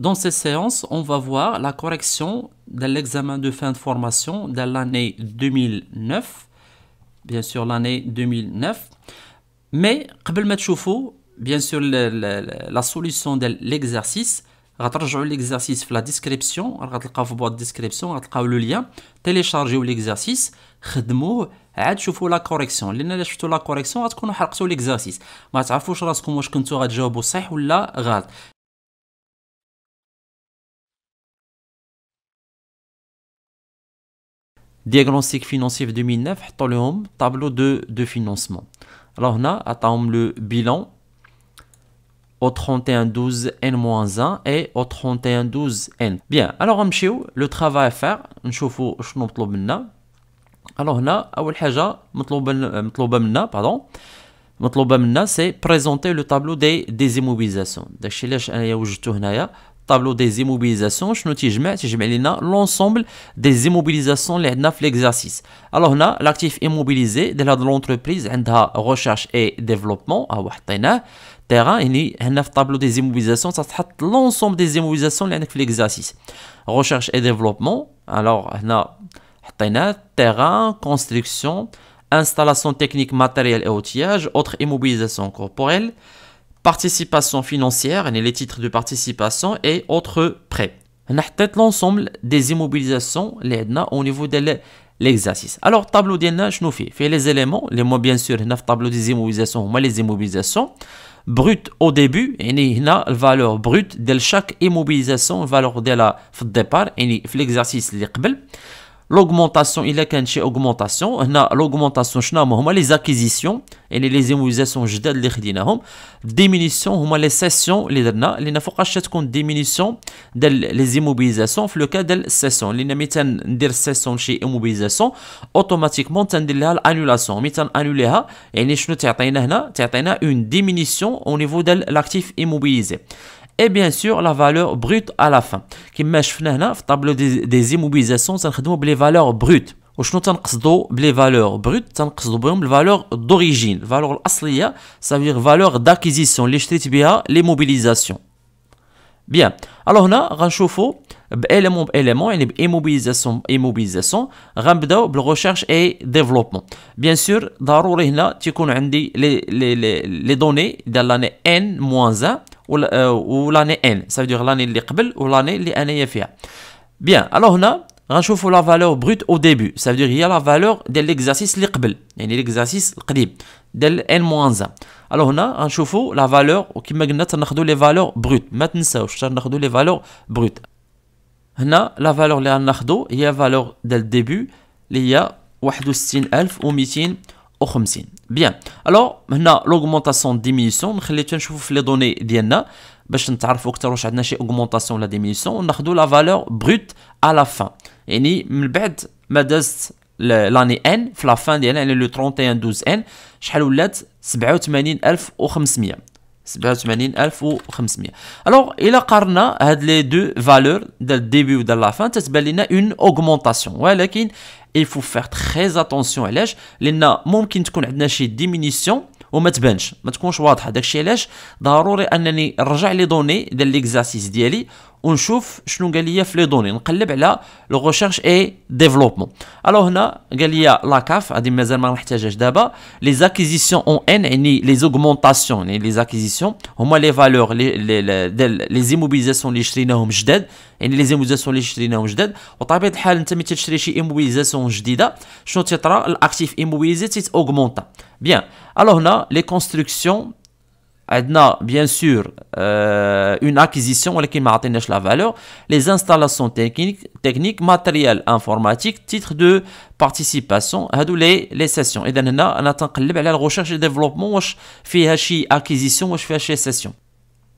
Dans ces séances, on va voir la correction de l'examen de fin de formation de l'année 2009. Bien sûr, l'année 2009. Mais, قبل ما تشوفوا, bien sûr, la, solution de l'exercice, غترجعوا l'exercice la description, allez في boîte description, غتلقاو le lien, téléchargez l'exercice, خدموه, عاد شوفوا la correction. لان الا شفتوا لا كوريكسيون غتكونوا حرقتوا ليكزارسيس ما تعرفوش راسكم واش كنتوا غتجاوبوا صح ولا غلط diagnostic financier 2009, tableau de, de financement. Alors, on a le bilan au 31-12 N-1 et au 31-12 N. Bien, alors, on le travail à faire. On va voir ce qu'on faire. Alors, la première chose, c'est présenter le tableau des, des immobilisations. Donc, hein, je vais tableau des immobilisations, je nous l'ensemble des immobilisations dans l'exercice. Alors, on l'actif immobilisé de l'entreprise, a recherche et développement, terrain, on a tableau des immobilisations, ça l'ensemble des immobilisations dans l'exercice. Recherche et développement, alors on a terrain, construction, installation technique, matériel et outillage, autres immobilisations corporelles, participation financière, les titres de participation et autres prêts. On a l'ensemble des immobilisations au niveau de l'exercice. Alors, tableau d'INA, je nous fais les éléments. Les mots, bien sûr, le tableau des immobilisations, moi les immobilisations. Brut au début, et la valeur brute de chaque immobilisation, valeur de la départ, et l'exercice l'exercice l'augmentation il y a qu'un chez augmentation l'augmentation les acquisitions et les immobilisations les diminution hein. huma les cessions les les n'a une diminution des les immobilisations Dans le cas ديال cession on مثلا une cession chez immobilisation automatiquement on a l'annulation annulation. on et les une diminution au niveau de l'actif immobilisé et bien sûr la valeur brute à la fin. Qui mèche la tableau des immobilisations, que nous avons les valeurs brutes. Ou je les valeurs brutes, ça les valeurs d'origine. Valeur asliya, dire valeur d'acquisition, les les mobilisations Bien, alors là, éléments élément, élément, immobilisation, immobilisation, recherche et développement. Bien sûr, d'arrouré, là, les données de l'année N-1. ولاني ان سا فيدير لاني اللي قبل ولاني اللي انايا فيها بيان الو هنا غنشوفوا لا فالور بروت او ديبي سا فيدير هي لا فالور ديال ليكزارسيس اللي قبل يعني ليكزارسيس القديم ديال ان موان زان الو هنا غنشوفوا لا فالور وكما قلنا تناخذوا لي فالور بروت ما تنساوش تناخذوا لي فالور بروت هنا لا فالور اللي غناخذوا هي فالور ديال الديبي اللي هي 61200 وخمسين بيان الو هنا لوغمونطاسيون ديميسيون خليتو نشوفو في لي دوني ديالنا باش نتعرفو اكثر واش عندنا شي اوغمونطاسيون ولا ديميسيون وناخذوا لا فالور بروت ا لا فان يعني من بعد ما دازت لاني ان في لا فان ديالها يعني لو 31 12 ان شحال ولات 87500 87500 الوغ الا قارنا هاد لي دو فالور ديال الديبي وديال لا فان تتبان لنا اون اوغمونطاسيون ولكن il faut faire très attention à à لان ممكن تكون عندنا شي diminution. وما تبانش ما تكونش واضحه داكشي علاش ضروري انني نرجع لي دوني ديال ديالي ونشوف شنو قال لي في لي دوني نقلب على لو ريشيرش اي ديفلوبمون الو هنا قال لي لا كاف هذه مازال ما نحتاجهاش دابا لي زاكيزيسيون اون ان يعني لي زوغمونطاسيون يعني لي زاكيزيسيون هما لي فالور لي زيموبيليزاسيون اللي شريناهم جداد يعني لي زيموبيليزاسيون اللي شريناهم جداد وطبيعه الحال انت ملي تشري شي ايموبيليزاسيون جديده شنو تيطرا الاكتيف ايموبيزي تيت تيتاوغمونطا بيان الو هنا لي كونستركسيون bien sûr une acquisition mais la valeur les installations techniques matériel informatique titre de participation les sessions Et en انا recherche et développement acquisition واش فيها session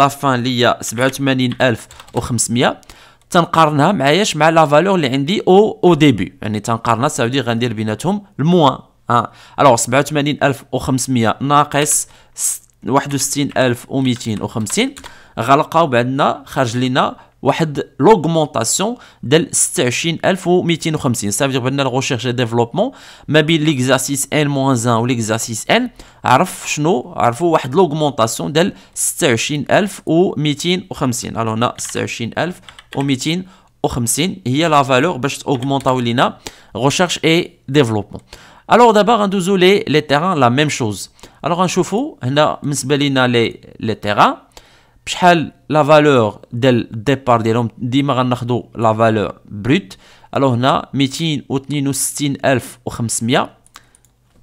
لافان هي 87500 تنقارنها معاياش مع لا فالور اللي عندي او او ديبي يعني تنقارنها ساودي غندير بيناتهم الموان ها الوغ 87500 ناقص 61250 غلقاو بعدنا خرج لينا L'augmentation de la dire que recherche et le développement, l'exercice n 1 ou l'exercice L, c'est de ou Alors, la a valeur l'augmentation la recherche et développement. Alors, d'abord, on a les terrains, la même chose. Alors, on a les terrains. بشحال لا فالور ديال الديبار ديالهم ديما غناخدو لا فالور بروت الو هنا ميتين وتنين وستين الف وخمسميه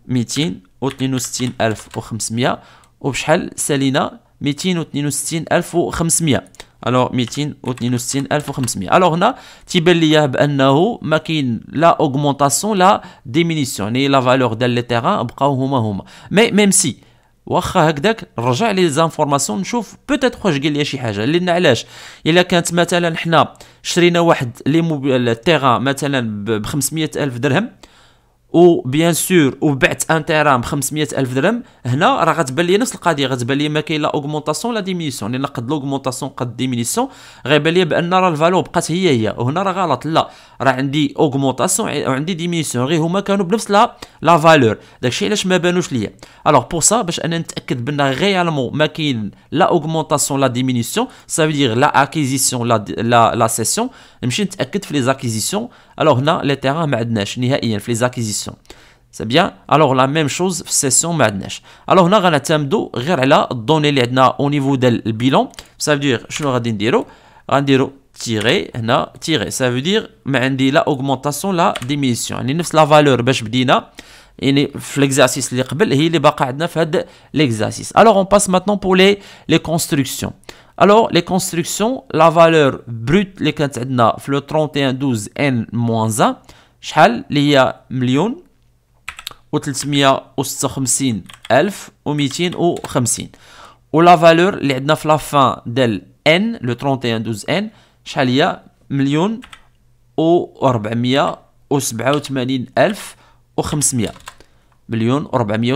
ميتين وتنين وستين الف وخمسميه وبشحال سالينا ميتين وتنين وستين الف وخمسميه الو ميتين وتنين وستين الف وخمسميه الو هنا تيبان ليا بانه ما كاين لا اوغمونطاسيون لا ديمينيسيون يعني لا فالور ديال لي تيغان بقاو هما هما مي ميم سي واخا هكذاك نرجع لي زانفورماسيون نشوف بوتيت واش قال لي شي حاجه لان علاش الا كانت مثلا حنا شرينا واحد لي موبيل تيغا مثلا ب 500 الف درهم وبيان سور وبعت ان تيران ب 500 الف درهم هنا راه غتبان لي نفس القضيه غتبان لي ما كاين لا اوغمونطاسيون لا ديمينيسيون لان قد لوغمونطاسيون قد ديمينيسيون غيبان لي بان راه الفالور بقات هي هي وهنا راه غلط لا راه عندي اوغمونطاسيون وعندي ديمينيسيون غير هما كانوا بنفس لا لا فالور داكشي علاش ما بانوش ليا الوغ بور سا باش انا نتاكد بان غيالمون ما كاين لا اوغمونطاسيون لا ديمينيسيون سا فيدير لا اكيزيسيون لا لا لا سيسيون نمشي نتاكد في لي زاكيزيسيون Alors a les terrains madnesh, ni haïen, les acquisitions. C'est bien. Alors la même chose, session madnesh. Alors nous on a thème d'eau, rire là, les au niveau du bilan. Ça veut dire, je n'aurai d'indiro, dire, tirer, tirer. Ça veut dire, m'indi la augmentation, la diminution. L'inus la valeur, bèche bdina. L'exercice, l'exercice. Alors, on passe maintenant pour les, les constructions. Alors, les constructions, la valeur brute les le 12 n-1, شحال اللي هي مليون و 356 الف و 250 و لا فالور اللي عندنا في لا فان ديال ان لو 3112 ان شحال هي مليون و 487 الف 500 مليون و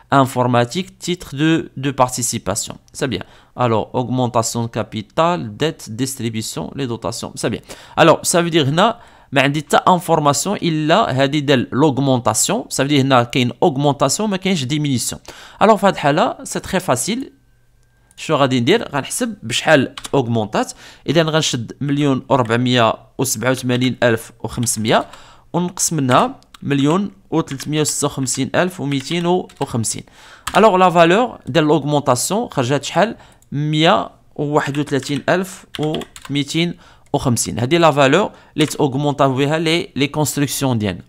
informatique, titre de, de participation. C'est bien. Alors, augmentation de capital, dette, distribution, les dotations. C'est bien. Alors, ça veut dire a, mais information, il a l'augmentation. Ça veut dire qu'il y a une augmentation, mais qu'il y a une diminution. Alors, là, c'est très facile. Je je غادي ندير غنحسب بشحال et اذا غنشد مليون و 487 الف و 500 1,5 منها مليون و 356 الف و 250 الوغ لا فالور ديال لوغمونطاسيون خرجت شحال 131 الف و 250 هذه لا بها les لي ديالنا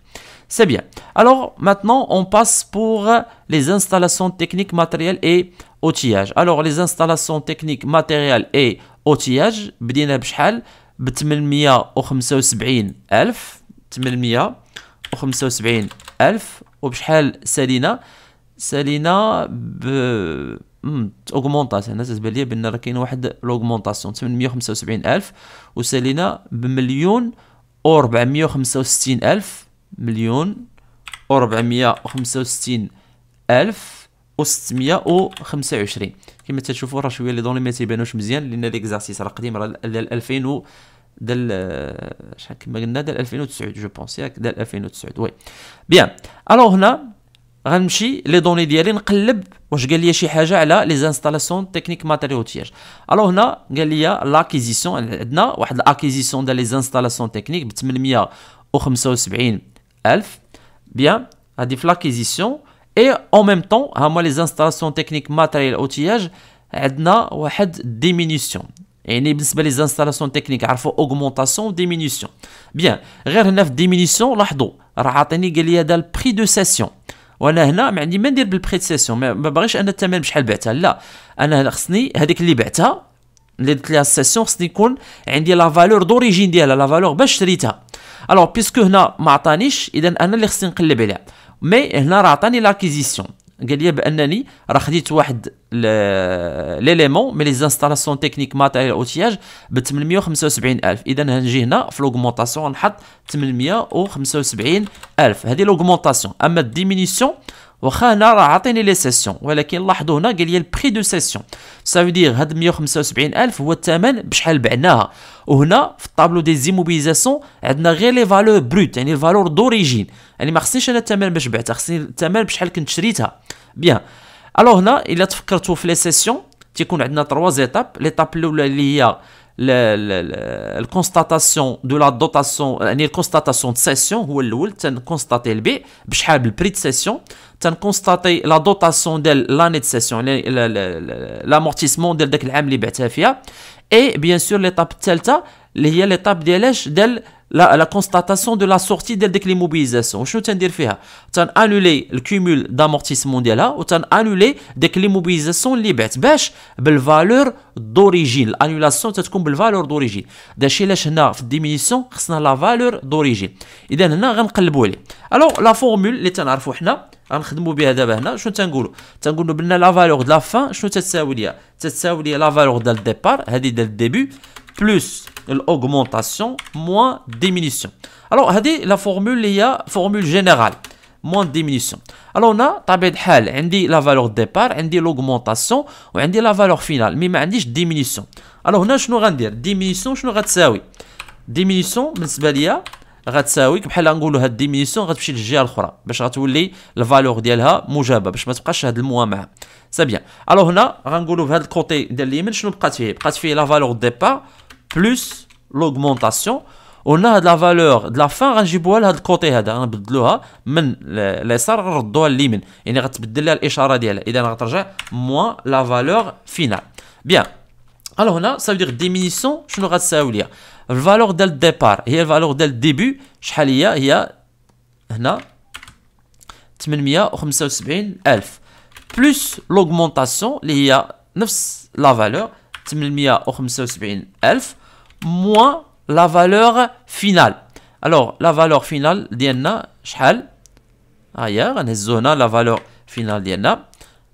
C'est bien. Alors maintenant, on passe pour les installations techniques, matérielles et outillage. Alors les installations techniques, matérielles et outillage, بشحال ب وخمسة وسبعين ألف وبشحال سالينا سالينا ب اوغمونطات هنا تتبان لي بان راه كاين واحد لوغمونطاسيون 875 الف وسالينا بمليون و 465 الف مليون و 465 الف و 625 كما تشوفوا راه شويه لي دوني ما تيبانوش مزيان لان ليكزارسيس راه قديم راه 2000 دال شحال كما قلنا دال 2009 جو بونس ياك دال 2009 وي بيان الو هنا غنمشي لي دوني ديالي نقلب واش قال لي شي حاجه على لي انستالاسيون تكنيك ماتيريو تياج الو هنا قال لي لاكيزيسيون عندنا واحد لاكيزيسيون ديال لي انستالاسيون تكنيك ب 875 الف بيان هادي في لاكيزيسيون اي اون ميم طون هما لي انستالاسيون تكنيك ماتيريال اوتياج عندنا واحد ديمينيسيون يعني بالنسبه لي زانستالاسيون تكنيك عرفوا اوغمونطاسيون وديمينيسيون بيان غير هنا في ديمينيسيون لاحظوا راه عاطيني قال لي هذا البري دو سيسيون وانا هنا ما عندي ما ندير بالبري دو سيسيون ما باغيش انا الثمن بشحال بعتها لا انا خصني هذيك اللي بعتها اللي درت ليها السيسيون خصني يكون عندي لا فالور دوريجين ديالها لا فالور باش شريتها الوغ بيسكو هنا ما عطانيش اذا انا اللي خصني نقلب عليها مي هنا راه عطاني لاكيزيسيون قال لي بانني راه خديت واحد ليليمون مي لي زانستالاسيون تكنيك ماتيريال اوتياج ب 875000 الف اذا هنجي هنا في لوغمونطاسيون نحط 875000 الف هذه لوغمونطاسيون اما الديمينيسيون واخا انا راه عاطيني لي سيسيون ولكن لاحظوا هنا قال لي البري دو سيسيون دير هاد 175000 هو الثمن بشحال بعناها وهنا في الطابلو دي زيموبيزاسيون عندنا غير لي فالور بروت يعني الفالور دوريجين يعني ما خصنيش انا الثمن باش بعتها خصني الثمن بشحال كنت شريتها بيان الو هنا الا تفكرتوا في لي سيسيون تيكون عندنا 3 زيتاب ليتاب الاولى اللي هي la, constatation de la dotation, la constatation de session, ou le loul, t'en constater le prix de session, t'en constater la dotation de l'année de session, l'amortissement de l'âme libertafia, et bien sûr l'étape telta, l'étape d'élèche de l'année la, constatation de la sortie de que les Je tiens à dire tu as annulé le cumul d'amortissement de ou tu annulé dès que valeur d'origine. L'annulation, cette la valeur d'origine. D'acheter la diminution, c'est la valeur d'origine. Et Alors, la formule, les tiens, غنخدموا بها دابا هنا شنو تنقولوا تنقولوا la لا فالور dire شنو plus l'augmentation moins diminution. Alors, c'est la formule, il y a formule générale, moins diminution. Alors, on a hal, la valeur de départ, l'augmentation, ou la valeur finale, mais on diminution. Alors, on a nous dire Diminution, je nous Diminution, غتساوي بحال نقولوا هاد ديمينيسيون غتمشي للجهه الاخرى باش غتولي الفالور ديالها موجبه باش ما تبقاش هاد الموامعه سي بيان الو هنا غنقولوا بهاد الكوتي ديال اليمين شنو بقات فيه بقات فيه لا فالور ديبار plus l'augmentation. On a de la valeur de la fin, on va la côté de l'autre côté de l'autre côté la valeur finale. Bien. Alors a, ça veut dire diminution, je ne vais pas La valeur de départ, et la valeur de début, je il y Plus l'augmentation, il y a 9 la valeur, fin, moins la valeur finale. Alors, la valeur finale ديالنا شحال ها هي غنهزو هنا لا فالور فينال ديالنا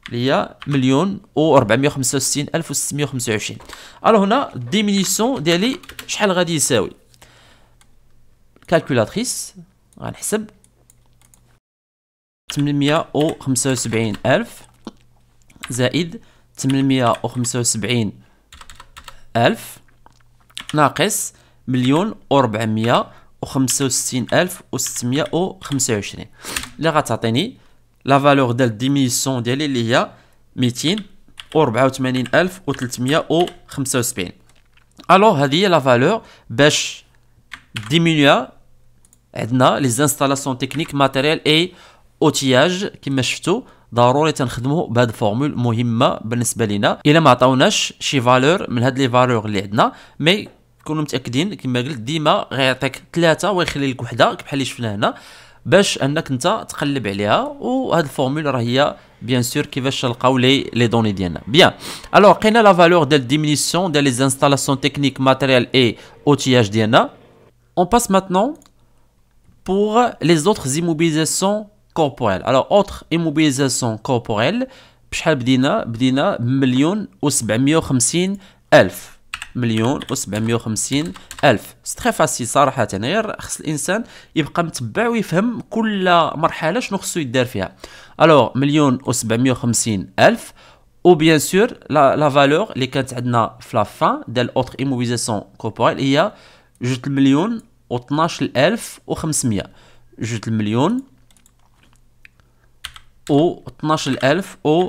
اللي هي مليون و 465625 الو هنا الديمينيسيون ديالي شحال غادي يساوي كالكولاتريس غنحسب 875 ألف زائد 875 ألف ناقص مليون و400 و وستين ألف و خمسة وعشرين اللي غتعطيني لا فالور ديال ديميسيون ديالي اللي هي ميتين وربعة وثمانين ألف وتلتمية و وسبعين ألوغ هادي هي لا فالور باش ديمينيا عندنا لي زانستالاسيون تكنيك ماتيريال اي اوتياج كما شفتو ضروري تنخدمو بهاد الفورمول مهمه بالنسبه لينا الا ما عطاوناش شي فالور من هاد لي فالور اللي عندنا مي تكونوا متاكدين كما قلت ديما غيعطيك ثلاثه ويخلي لك وحده بحال اللي شفنا هنا باش انك انت تقلب عليها وهاد الفورمول راه هي بيان سور كيفاش تلقاو لي لي دوني ديالنا بيان الوغ لقينا لا فالور ديال ديمينيسيون ديال لي انستالاسيون تكنيك ماتيريال اي اوتياج ديالنا اون باس ماتنون بور لي زوتر immobilisations كوربوريل الوغ اوتر immobilisations كوربوريل بشحال بدينا بدينا بمليون و750 الف مليون و750 الف سي فاسي صراحه غير خص الانسان يبقى متبع ويفهم كل مرحله شنو خصو يدار فيها الوغ مليون و750 الف او بيان سور لا لا فالور اللي كانت عندنا في لا فان ديال اوتر ايموبيزاسيون كوبوريل هي جوج المليون و 12500 جوج المليون و 12500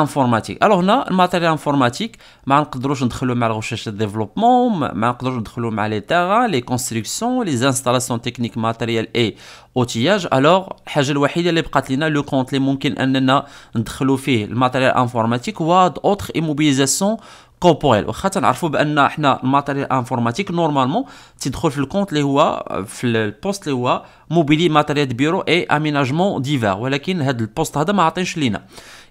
انفورماتيك الوغ هنا الماتيريال انفورماتيك ما نقدروش ندخلو مع الغوشيش ديفلوبمون ما نقدروش ندخلو مع لي تيغا لي كونستركسيون لي انستالاسيون تكنيك ماتيريال اي اوتياج الوغ الحاجه الوحيده اللي بقات لينا لو كونت اللي ممكن اننا ندخلو فيه الماتيريال انفورماتيك و دوطخ ايموبيليزاسيون كوبويل واخا تنعرفوا بان احنا الماتيريال انفورماتيك نورمالمون تيدخل في الكونت اللي هو في البوست اللي هو موبيلي ماتيريال بيرو اي اميناجمون ديفا ولكن هذا البوست هذا ما عطينش لينا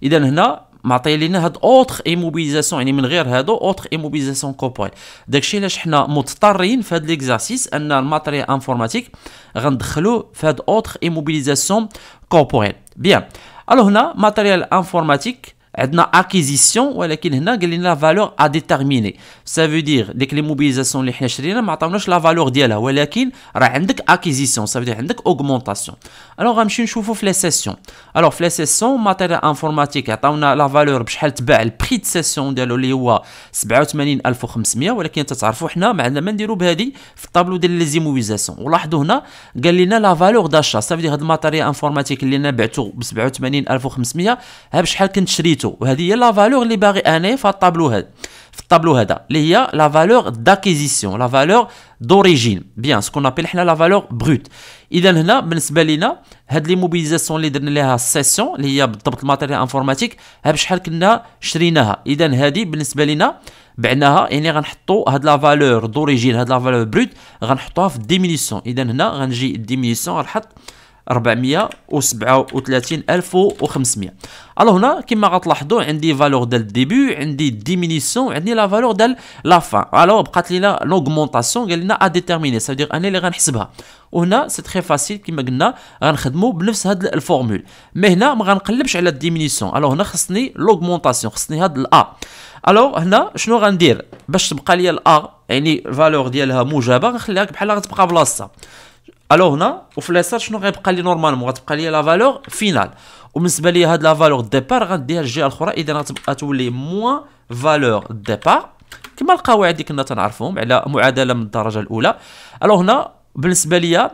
اذا هنا معطي لينا هاد اوتر ايموبيليزاسيون يعني من غير هادو اوتر ايموبيليزاسيون كوبويل داكشي علاش حنا مضطرين في هاد ليكزارسيس ان الماتيريال انفورماتيك غندخلو في هاد اوتر ايموبيليزاسيون كوبويل بيان الو هنا ماتريال انفورماتيك عندنا اكيزيسيون ولكن هنا قال لنا فالور ا ديتيرميني سا فو دير ديك لي موبيليزاسيون اللي حنا شرينا ما عطاوناش لا فالور ديالها ولكن راه عندك اكيزيسيون سا دير عندك اوغمونطاسيون الوغ غنمشيو نشوفو في لي سيسيون الوغ في لي سيسيون ماتيريال انفورماتيك عطاونا لا فالور بشحال تباع البري دو سيسيون ديالو اللي هو 87500 ولكن تتعرفوا حنا ما عندنا ما نديرو بهادي في الطابلو ديال لي زيموبيليزاسيون ولاحظوا هنا قال لنا لا فالور داشا سا دير هاد الماتيريال انفورماتيك اللي انا بعتو ب 87500 ها بشحال كنت شريت سميتو وهذه هي لا فالور اللي باغي اني في الطابلو هذا في الطابلو هذا اللي هي لا فالور داكيزيسيون لا فالور دوريجين بيان سكو ابل حنا لا فالور بروت اذا هنا بالنسبه لينا هاد لي موبيليزاسيون اللي درنا ليها السيسيون اللي هي بالضبط الماتيريال انفورماتيك ها بشحال كنا شريناها اذا هذه بالنسبه لينا بعناها يعني غنحطوا هاد لا فالور دوريجين هاد لا فالور بروت غنحطوها في ديمينيسيون اذا هنا غنجي ديمينيسيون غنحط 437500 الو هنا كما غتلاحظوا عندي فالور ديال الديبي عندي ديمينيسيون عندي لا فالور ديال لا فان الو بقات لينا لوغمونطاسيون قال لنا ا ديتيرميني دير انا اللي غنحسبها وهنا سي تري فاسيل كما قلنا غنخدموا بنفس هاد الفورمول مي هنا ما غنقلبش على الديمينيسيون الو هنا خصني لوغمونطاسيون خصني هاد الا الو هنا شنو غندير باش تبقى ليا الا يعني فالور ديالها موجبه غنخليها بحال غتبقى بلاصتها الو هنا وفي اليسار شنو غيبقى لي نورمالمون غتبقى لي لا فالور فينال وبالنسبه لي هاد لا فالور ديبار غنديها الجهه الاخرى اذا غتبقى تولي موان فالور ديبار كما القواعد اللي كنا تنعرفهم على معادله من الدرجه الاولى الو هنا بالنسبه ليا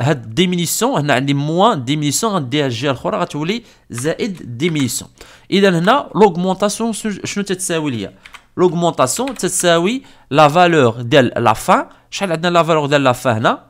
هاد ديمينيسيون هنا عندي موان ديمينيسيون غنديها الجهه الاخرى غتولي زائد ديمينيسيون اذا هنا لوغمونطاسيون شنو تتساوي ليا لوغمونطاسيون تتساوي لا فالور ديال لا فان شحال عندنا لا فالور ديال لا فان هنا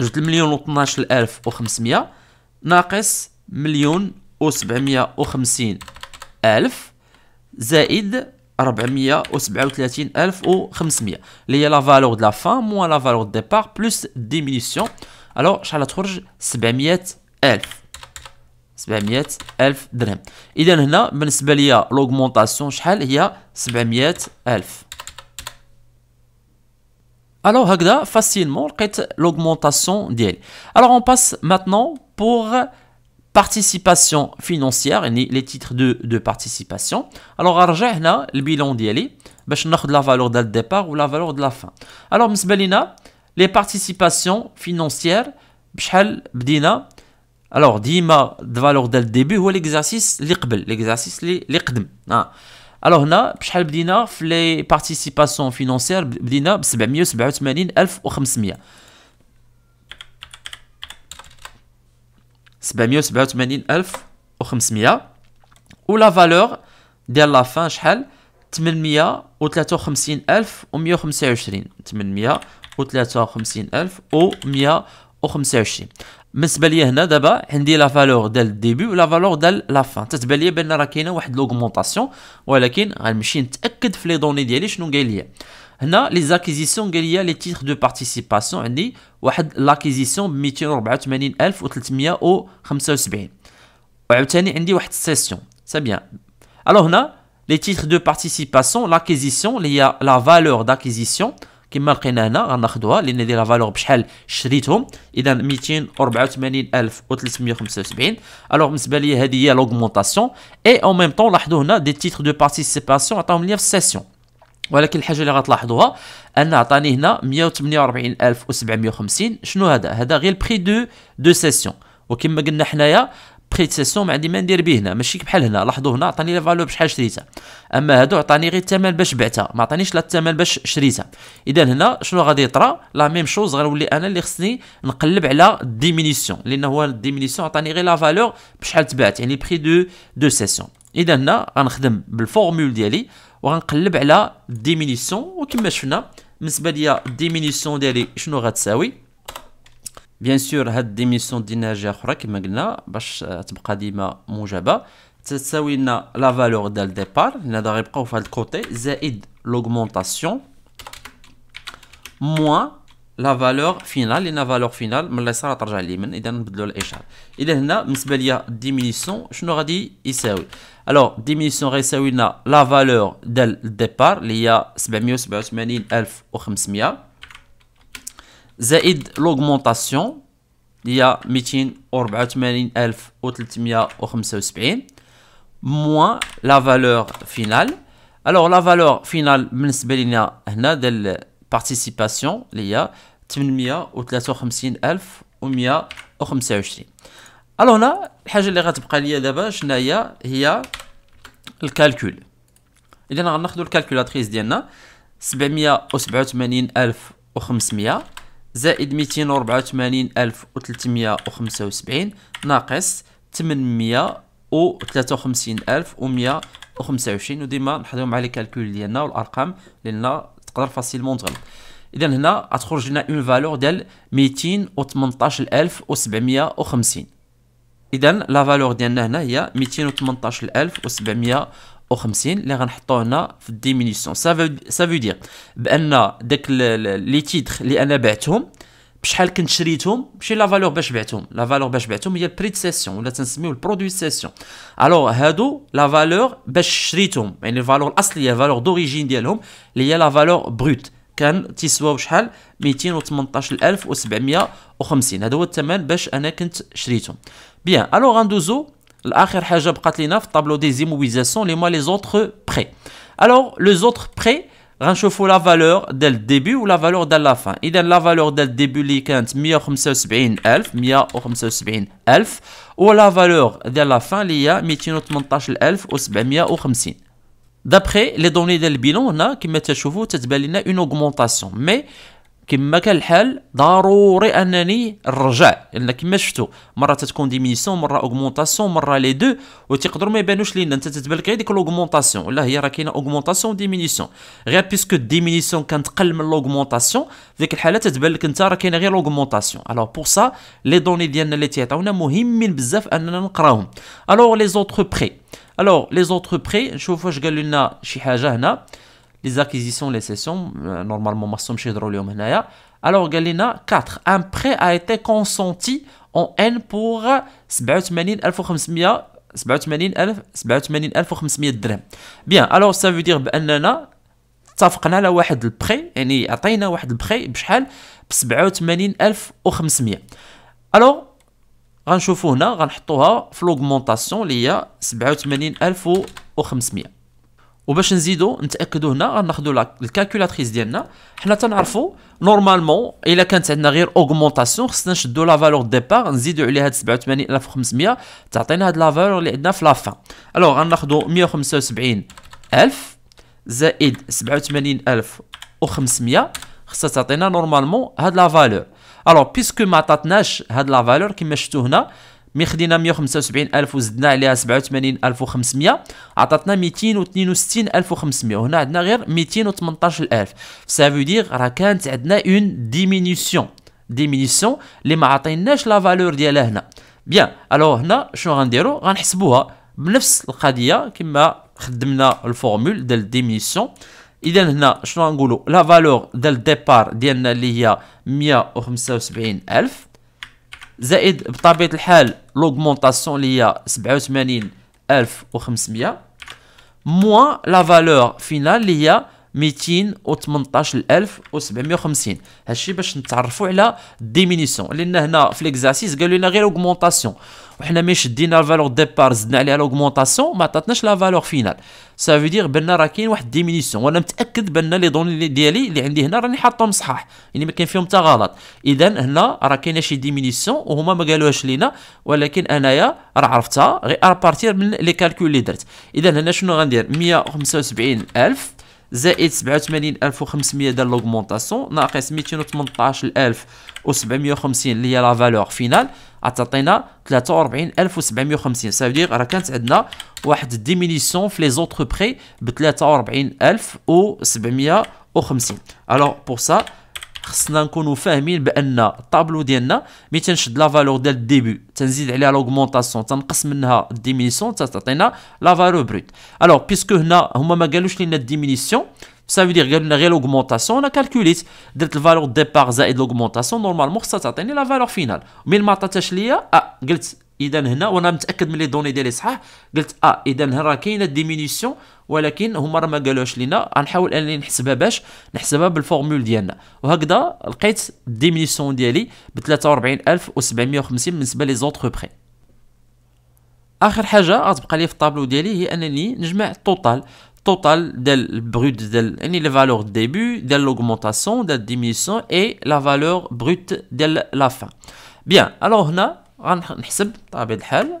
جوج المليون و الف و 500 ناقص مليون و 750 الف زائد 437 الف و 500 اللي هي لا فالور دو لا فان موان لا فالور دو ديبار بلس ديمينيسيون الو شحال تخرج 700 الف 700 الف درهم اذا هنا بالنسبه ليا لوغمونطاسيون شحال هي 700 الف Alors, هكذا facilement l'augmentation Alors, on passe maintenant pour participation financière, et les titres de, participation. Alors, on le bilan de باش ناخذ la valeur de départ ou la valeur de la fin. Alors, Ms لينا les participations financières بشحال بدينا Alors, ديما de valeur dès début ou l'exercice l'iqbel l'exercice l'iqdem. Hein. الوغ هنا بشحال بدينا في لي بارتيسيباسيون فينونسيير بدينا ب 787 1500 787 1500 ولا فالور ديال لا فان شحال 853 ألف و 125 853 ألف و 125 Mais belier, la valeur début, la valeur la fin. augmentation. Mais les acquisitions, les titres de participation, L'acquisition c'est bien. Alors, les titres de participation, l'acquisition, il la valeur d'acquisition. كما لقينا هنا غناخدوها لان دي لا فالور بشحال شريتهم اذا 284375 الوغ بالنسبه لي هذه هي لوغمونطاسيون اي او ميم طون لاحظوا هنا دي تيتر دو بارتيسيباسيون عطاهم ليا في السيسيون ولكن الحاجه اللي غتلاحظوها ان عطاني هنا 148750 شنو هذا هذا غير البري دو دو سيسيون وكما قلنا حنايا لقيت ما عندي ما ندير به هنا ماشي بحال هنا لاحظوا هنا عطاني لا فالور بشحال شريتها اما هادو عطاني غير الثمن باش بعتها ما عطانيش لا الثمن باش شريتها اذا هنا شنو غادي يطرا لا ميم شوز غنولي انا اللي خصني نقلب على ديمينيسيون لان هو الديمينيسيون عطاني غير لا فالور بشحال تبعت يعني بري دو دو سيسيون اذا هنا غنخدم بالفورمول ديالي وغنقلب على ديمينيسيون وكما شفنا بالنسبه ليا الديمينيسيون ديالي شنو غتساوي بيان سور هاد ديميسيون ديناجية أخرى كما قلنا باش تبقى ديما موجبة تساوي لنا لا فالور ديال ديبار دا غيبقاو في هاد الكوتي زائد لوغمونطاسيون موان لا فالور فينال لان فالور فينال من اليسار ترجع اليمين اذا نبدلو الاشاره اذا هنا بالنسبه ليا ديميسيون شنو غادي يساوي الوغ ديميسيون غيساوي لنا لا فالور ديال ديبار اللي هي 787500 زائد لوغمونطاسيون هي ميتين ألف 284375 موان لا فالور فينال الوغ لا فالور فينال بالنسبه لينا هنا ديال البارتيسيباسيون اللي هي 853125 الوغ هنا الحاجه اللي غتبقى ليا دابا شناهي هي الكالكول اذا غناخدو الكالكولاتريس ديالنا سبعمية ألف 787500 زائد ميتين وربعة وثمانين ألف وثلاثمية وخمسة وسبعين ناقص تمنمية وثلاثة وخمسين ألف ومية وخمسة وعشرين وديما نحضرو مع لي كالكول ديالنا والأرقام لأن تقدر فاسيلمون تغلط اذا هنا غتخرج لنا اون فالور ديال ميتين ألف وسبعمية وخمسين اذا لا فالور ديالنا هنا هي ميتين ألف وسبعمية او 50 اللي غنحطوه هنا في الديمينيسيون سا فو دير بان داك لي تيتر اللي انا بعتهم بشحال كنت شريتهم ماشي لا فالور باش بعتهم لا فالور باش بعتهم هي البري سيسيون ولا تنسميو البرودوي سيسيون الوغ هادو لا فالور باش شريتهم يعني الفالور الاصليه الفالور دوريجين ديالهم اللي هي لا فالور بروت كان تيسواو شحال 218750 هذا هو الثمن باش انا كنت شريتهم بيان الوغ غندوزو tableau des immobilisations les les autres prêts. Alors, les autres prêts renchefou la valeur dès début ou la valeur de la fin. a la valeur dès début 175000, ou la valeur dès la fin est D'après les données du bilan, on a une augmentation, mais كما كان الحال ضروري انني نرجع لان كما شفتوا مره تتكون ديميسيون مره اوغمونطاسيون مره لي دو وتيقدروا ما يبانوش لينا انت تتبان لك غير ديك لوغمونطاسيون ولا هي راه كاينه اوغمونطاسيون ديمينيسيون غير بيسكو ديمينيسيون كانت قل من لوغمونطاسيون ديك الحاله تتبان لك انت راه كاينه غير لوغمونطاسيون الوغ بور سا لي دوني ديالنا اللي تيعطيونا مهمين بزاف اننا نقراوهم الوغ لي زوتر بري الوغ لي زوتر بري نشوف واش قال لنا شي حاجه هنا les acquisitions les cessions euh, normalement masson chez dralionaya alors galina 4 un prêt a été consenti en n pour 88 000 88 bien alors ça veut dire que nous avons fait un prêt on lui a donné un prêt à 88 000 500 alors on va le mettre dans l'augmentation qui est de 88 000 وباش نزيدو نتاكدو هنا غناخذو الكالكولاتريس ديالنا حنا تنعرفو نورمالمون الا كانت عندنا غير اوغمونطاسيون خصنا نشدو لا فالور ديبار نزيدو عليها هاد 87500 تعطينا هاد لا فالور اللي عندنا في لافان الوغ غناخذو 175000 زائد 87500 خصها تعطينا نورمالمون هاد لا فالور الوغ بيسكو ما عطاتناش هاد لا فالور كما شفتو هنا مي خدينا 175000 وزدنا عليها 87500 عطاتنا 262500 وهنا عندنا غير 218000 سافو دير راه كانت عندنا اون ديمينيسيون ديمينيسيون اللي ما عطيناش لا فالور ديالها هنا بيان الو هنا شنو غنديرو غنحسبوها بنفس القضيه كما خدمنا الفورمول ديال ديمينيسيون اذا هنا شنو غنقولوا لا فالور ديال ديبار ديالنا اللي هي 175000 زائد بطبيعه الحال لوغمونطاسيون اللي هي 87500 موان لا فالور فينال اللي هي 218750 هادشي باش نتعرفوا على ديمينيسيون لان هنا في ليكزاسيس قالوا لنا غير اوغمونطاسيون وحنا مي شدينا الفالور ديبار زدنا عليها لوغمونطاسيون ما عطاتناش لا فالور فينال سا في دير بان راه كاين واحد ديمينيسيون وانا متاكد بان لي دوني ديالي اللي عندي هنا راني حاطهم صحاح يعني ما كاين فيهم حتى غلط اذا هنا راه كاينه شي ديمينيسيون وهما ما قالوهاش لينا ولكن انايا راه عرفتها غير ابارتير من لي كالكول اللي درت اذا هنا شنو غندير 175000 زائد 87500 ديال لوغمونطاسيون ناقص 218750 اللي هي لا فالور فينال عطاتينا 43750 سا فيدير راه كانت عندنا واحد ديمينيسيون في لي زوتر بري ب 43750 الوغ بور سا خصنا نكونوا فاهمين بان الطابلو ديالنا مي تنشد لا فالور ديال الديبي تنزيد عليها لوغمونطاسيون تنقص منها الديمينيسيون تعطينا لا فالور بروت الوغ بيسكو هنا هما ما قالوش لنا الديمينيسيون سا veut دير قالوا لنا غير لوغمونطاسيون انا كالكوليت درت الفالور ديبار زائد لوغمونطاسيون نورمالمون خصها تعطيني لا فالور فينال مين ما عطاتهاش ليا اه قلت اذا هنا وانا متاكد من لي دوني ديالي صحاح قلت اه اذا هنا راه كاينه ديمينيسيون ولكن هما راه ما قالوهاش لينا غنحاول انني نحسبها باش نحسبها بالفورمول ديالنا وهكذا لقيت الديمينيسيون ديالي ب 43750 بالنسبه لي بري اخر حاجه غتبقى لي في الطابلو ديالي هي انني نجمع التوتال التوتال ديال البروت ديال يعني لي فالور ديبي ديال لوغمونطاسيون ديال الديمينيسيون اي لا فالور بروت ديال لا فان بيان الوغ هنا غنحسب بطبيعه الحال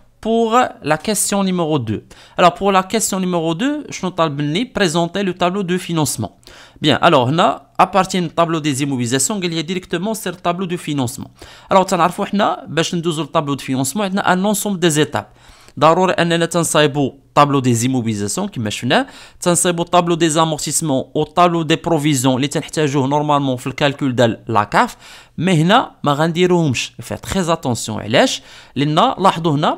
pour la question numéro 2. Alors, pour la question numéro 2, Chantal présentait le tableau de financement. Bien, alors, là, à partir du tableau des immobilisations, il y a directement ce tableau de financement. Alors, vous sais, a, tableau de financement, a un ensemble des étapes. D'abord, on a un tableau des immobilisations, qui est un tableau tableau des amortissements, au tableau des provisions, qui est normalement le calcul de la CAF. Mais là, on vous dire, fait très attention, on va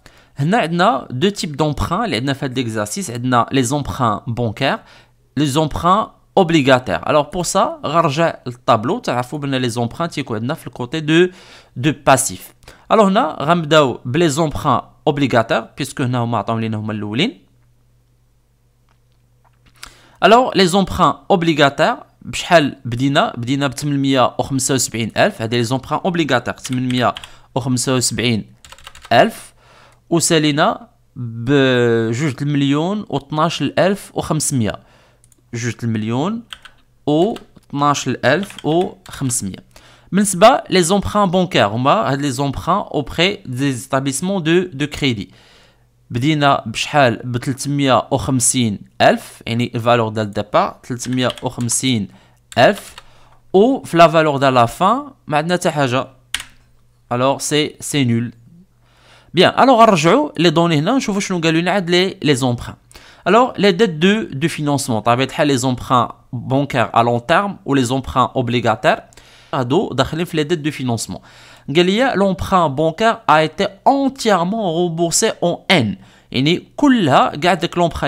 Nous avons deux types d'emprunts. Nous avons fait l'exercice. Nous avons les emprunts bancaires et les emprunts obligataires. Alors, pour ça, nous allons regarder le tableau. vous avons les emprunts qui sont sur le côté de passif. Alors, nous allons regarder les emprunts obligataires. Puisque nous avons les emprunts obligataires. Alors, les emprunts obligataires. Nous allons regarder les emprunts obligataires. Nous allons les emprunts obligataires. وسالينا بجوج المليون و 12500 جوج المليون و 12500 بالنسبه لي زومبران بونكار هما هاد لي زومبران اوبري دي زيتابليسمون دو دو كريدي بدينا بشحال ب 350 الف يعني الفالور ديال الديبار 350 الف و في لا فالور ديال لا فان ما عندنا حتى حاجه الوغ سي سي نول Bien, alors arjou les données là, je que nous les les emprunts. Alors les dettes de, de financement, les emprunts bancaires à long terme ou les emprunts obligataires, ado les dettes de financement. l'emprunt bancaire a été entièrement remboursé en N. Et كلها là, داك que l'emprunt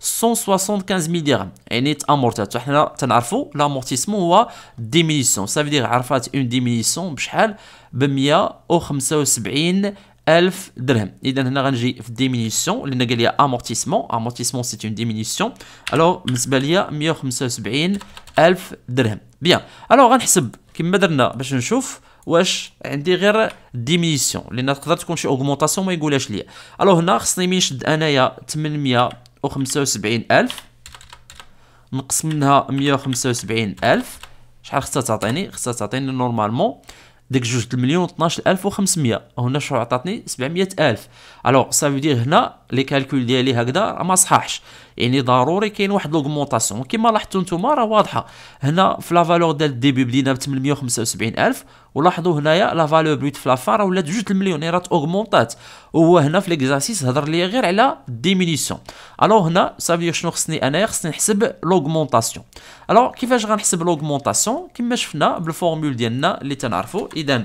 175 درهم يعني تامورتات حنا تنعرفوا لامورتيسمون هو ديميليسيون سافيدير عرفات اون ديمينيسيون بشحال ب 175 الف درهم اذا هنا غنجي في ديمينيسيون لان قال لي امورتيسمون امورتيسمون سي اون ديمينيسيون الوغ بالنسبه ليا 175 الف درهم بيان الوغ غنحسب كما درنا باش نشوف واش عندي غير ديمينيسيون لان تقدر تكون شي اوغمونطاسيون ما يقولهاش ليا الوغ هنا خصني مين نشد انايا 800 وخمسة وسبعين ألف نقص منها مية وخمسة وسبعين ألف شحال خصها تعطيني خصها تعطيني نورمالمون ديك جوج المليون وطناش ألف وخمسمية هنا شو عطاتني سبعمية ألف ألوغ سافو دير هنا لي كالكول ديالي هكذا ما صحاحش يعني ضروري كاين واحد لوغمونطاسيون كيما لاحظتوا نتوما راه واضحه هنا في لا فالور ديال الديبي بدينا ب 875000 ولاحظوا هنايا لا فالور بروت في لافار راه ولات جوج المليونيرات اوغمونطات وهو هنا في ليكزاسيس هضر لي غير على ديمينيسيون الو هنا سافي شنو خصني انايا خصني نحسب لوغمونطاسيون الو كيفاش غنحسب لوغمونطاسيون كما شفنا بالفورمول ديالنا اللي تنعرفوا اذا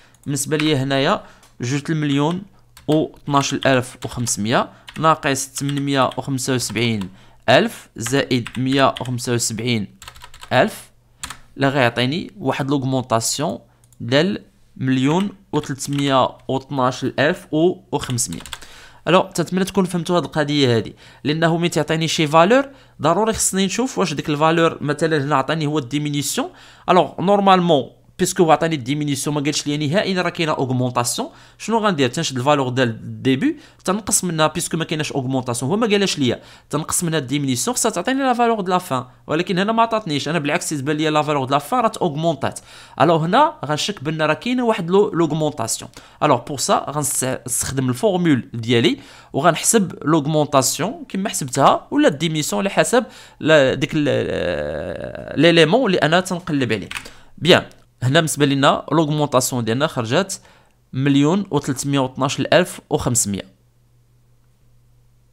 بالنسبه ليا هنايا جوج المليون و 12500 ناقص 875 الف زائد 175 الف لا غيعطيني واحد لوغمونطاسيون ديال مليون و 312 الف و 500 الو تنتمنى تكون فهمتوا هذه القضيه هذه لانه ملي تعطيني شي فالور ضروري خصني نشوف واش ديك الفالور مثلا هنا عطاني هو الديمينيسيون الوغ نورمالمون بيسكو عطاني ديمينيسيون ما قالش لي نهائيا راه كاينه اوغمونطاسيون شنو غندير تنشد الفالور ديال الديبي تنقص منها بيسكو ما كايناش اوغمونطاسيون هو ما قالهاش ليا تنقص منها ديمينيسيون خصها تعطيني لا فالور ديال لافان ولكن هنا ما عطاتنيش انا بالعكس تبان لي لا فالور ديال لافان راه اوغمونطات الو هنا غنشك بان راه كاينه واحد لوغمونطاسيون الو بور سا غنستخدم الفورمول ديالي وغنحسب لوغمونطاسيون كما حسبتها ولا ديمينيسيون على حسب ديك ليليمون آه، اللي انا تنقلب عليه بيان هنا بالنسبه لنا لوغمونطاسيون ديالنا خرجت مليون و 312500 الف و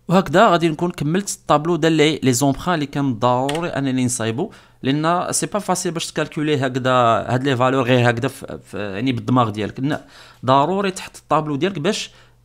وهكذا غادي نكون كملت الطابلو ديال لي لي زومبران اللي كان ضروري انني نصايبو لان سي با فاسيل باش تكالكولي هكذا هاد لي فالور غير هكذا يعني بالدماغ ديالك ضروري تحط الطابلو ديالك باش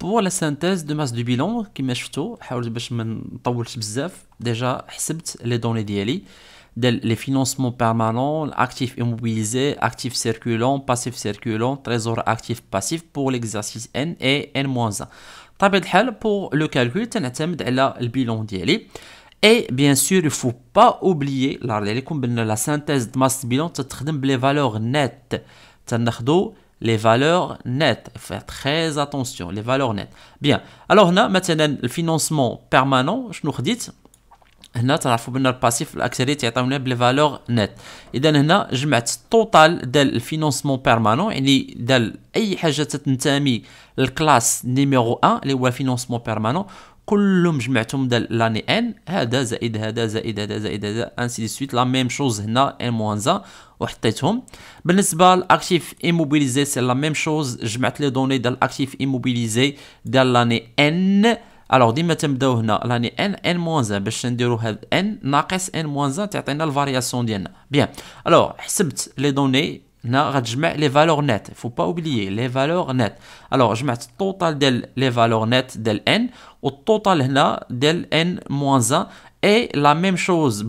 Pour la synthèse de masse du bilan, qui m'a fait tout, je vais les données de les financements permanents, actifs immobilisés, actifs circulants, passifs circulants, trésorerie, actifs passifs pour l'exercice N et N-1. Pour le calcul, vous le bilan de Et bien sûr, il ne faut pas oublier la synthèse de masse du bilan est très bonne les valeurs nettes. Faire très attention, les valeurs nettes. Bien, alors là, maintenant, le financement permanent, je nous redis, là, tu as le passif, l'accès, les valeurs nettes. Et donc je mets total du financement permanent, et de la classe numéro 1, le financement permanent, كلهم جمعتهم لاني ان هذا زائد هذا زائد هذا زائد هذا انسي دي سويت لا ميم شوز هنا ان موانزا وحطيتهم بالنسبه لاكتيف ايموبيليزي سي لا ميم شوز جمعت لي دوني ديال الاكتيف ايموبيليزي ديال لاني ان الوغ ديما تنبداو هنا لاني ان ان موانزا باش نديرو هاد ان ناقص ان موانزا تعطينا الفارياسيون ديالنا بيان الوغ حسبت لي دوني les valeurs nettes. Il ne faut pas oublier les valeurs nettes. Alors, je mets le total des valeurs nettes de n au total de n moins 1. Et la même chose,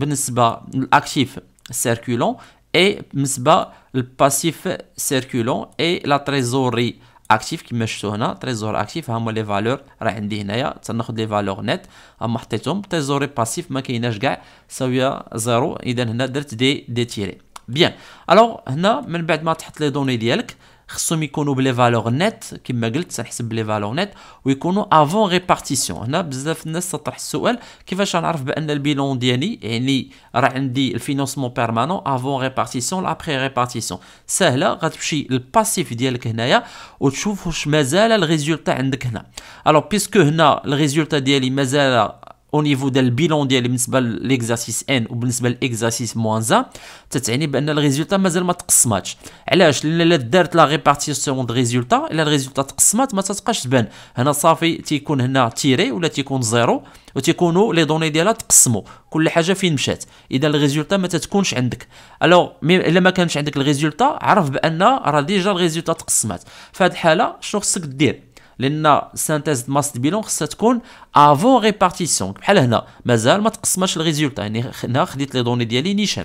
l'actif circulant et le passif circulant et la trésorerie active qui me La trésorerie active hein, a les valeurs راه hein, ça هنايا les valeurs nettes اما trésorerie passif ما 0 Et هنا درت les valeurs nettes. بيان الوغ هنا من بعد ما تحط لي دوني ديالك خصهم يكونوا بلي فالور نت كما قلت سنحسب بلي فالور نت ويكونوا افون ريبارتيسيون هنا بزاف الناس تطرح السؤال كيفاش غنعرف بان البيلون ديالي يعني راه عندي الفينونسمون بيرمانون افون ريبارتيسيون لابري ريبارتيسيون سهله غتمشي للباسيف ديالك هنايا وتشوف واش مازال الريزولتا عندك هنا الوغ بيسكو هنا الريزولتا ديالي مازال او نيفو ديال البيلون ديالي بالنسبه للاكزاسيس ان وبالنسبه للاكزاسيس موان زان تتعني بان الريزولتا مازال ما تقسماتش علاش لان الا دارت لا ريبارتيسيون دو ريزولتا الا الريزولتا تقسمات ما تتبقاش تبان هنا صافي تيكون هنا تيري ولا تيكون زيرو وتيكونوا لي دوني ديالها تقسموا كل حاجه فين مشات اذا الريزولتا ما تتكونش عندك الو الا ما كانش عندك الريزولتا عرف بان راه ديجا الريزولتا تقسمات فهاد الحاله شنو خصك دير لان سانتيز ماس بيلون خصها تكون افون ريبارتيسيون بحال هنا مازال ما تقسماش الريزولتا يعني هنا خديت لي دوني ديالي نيشان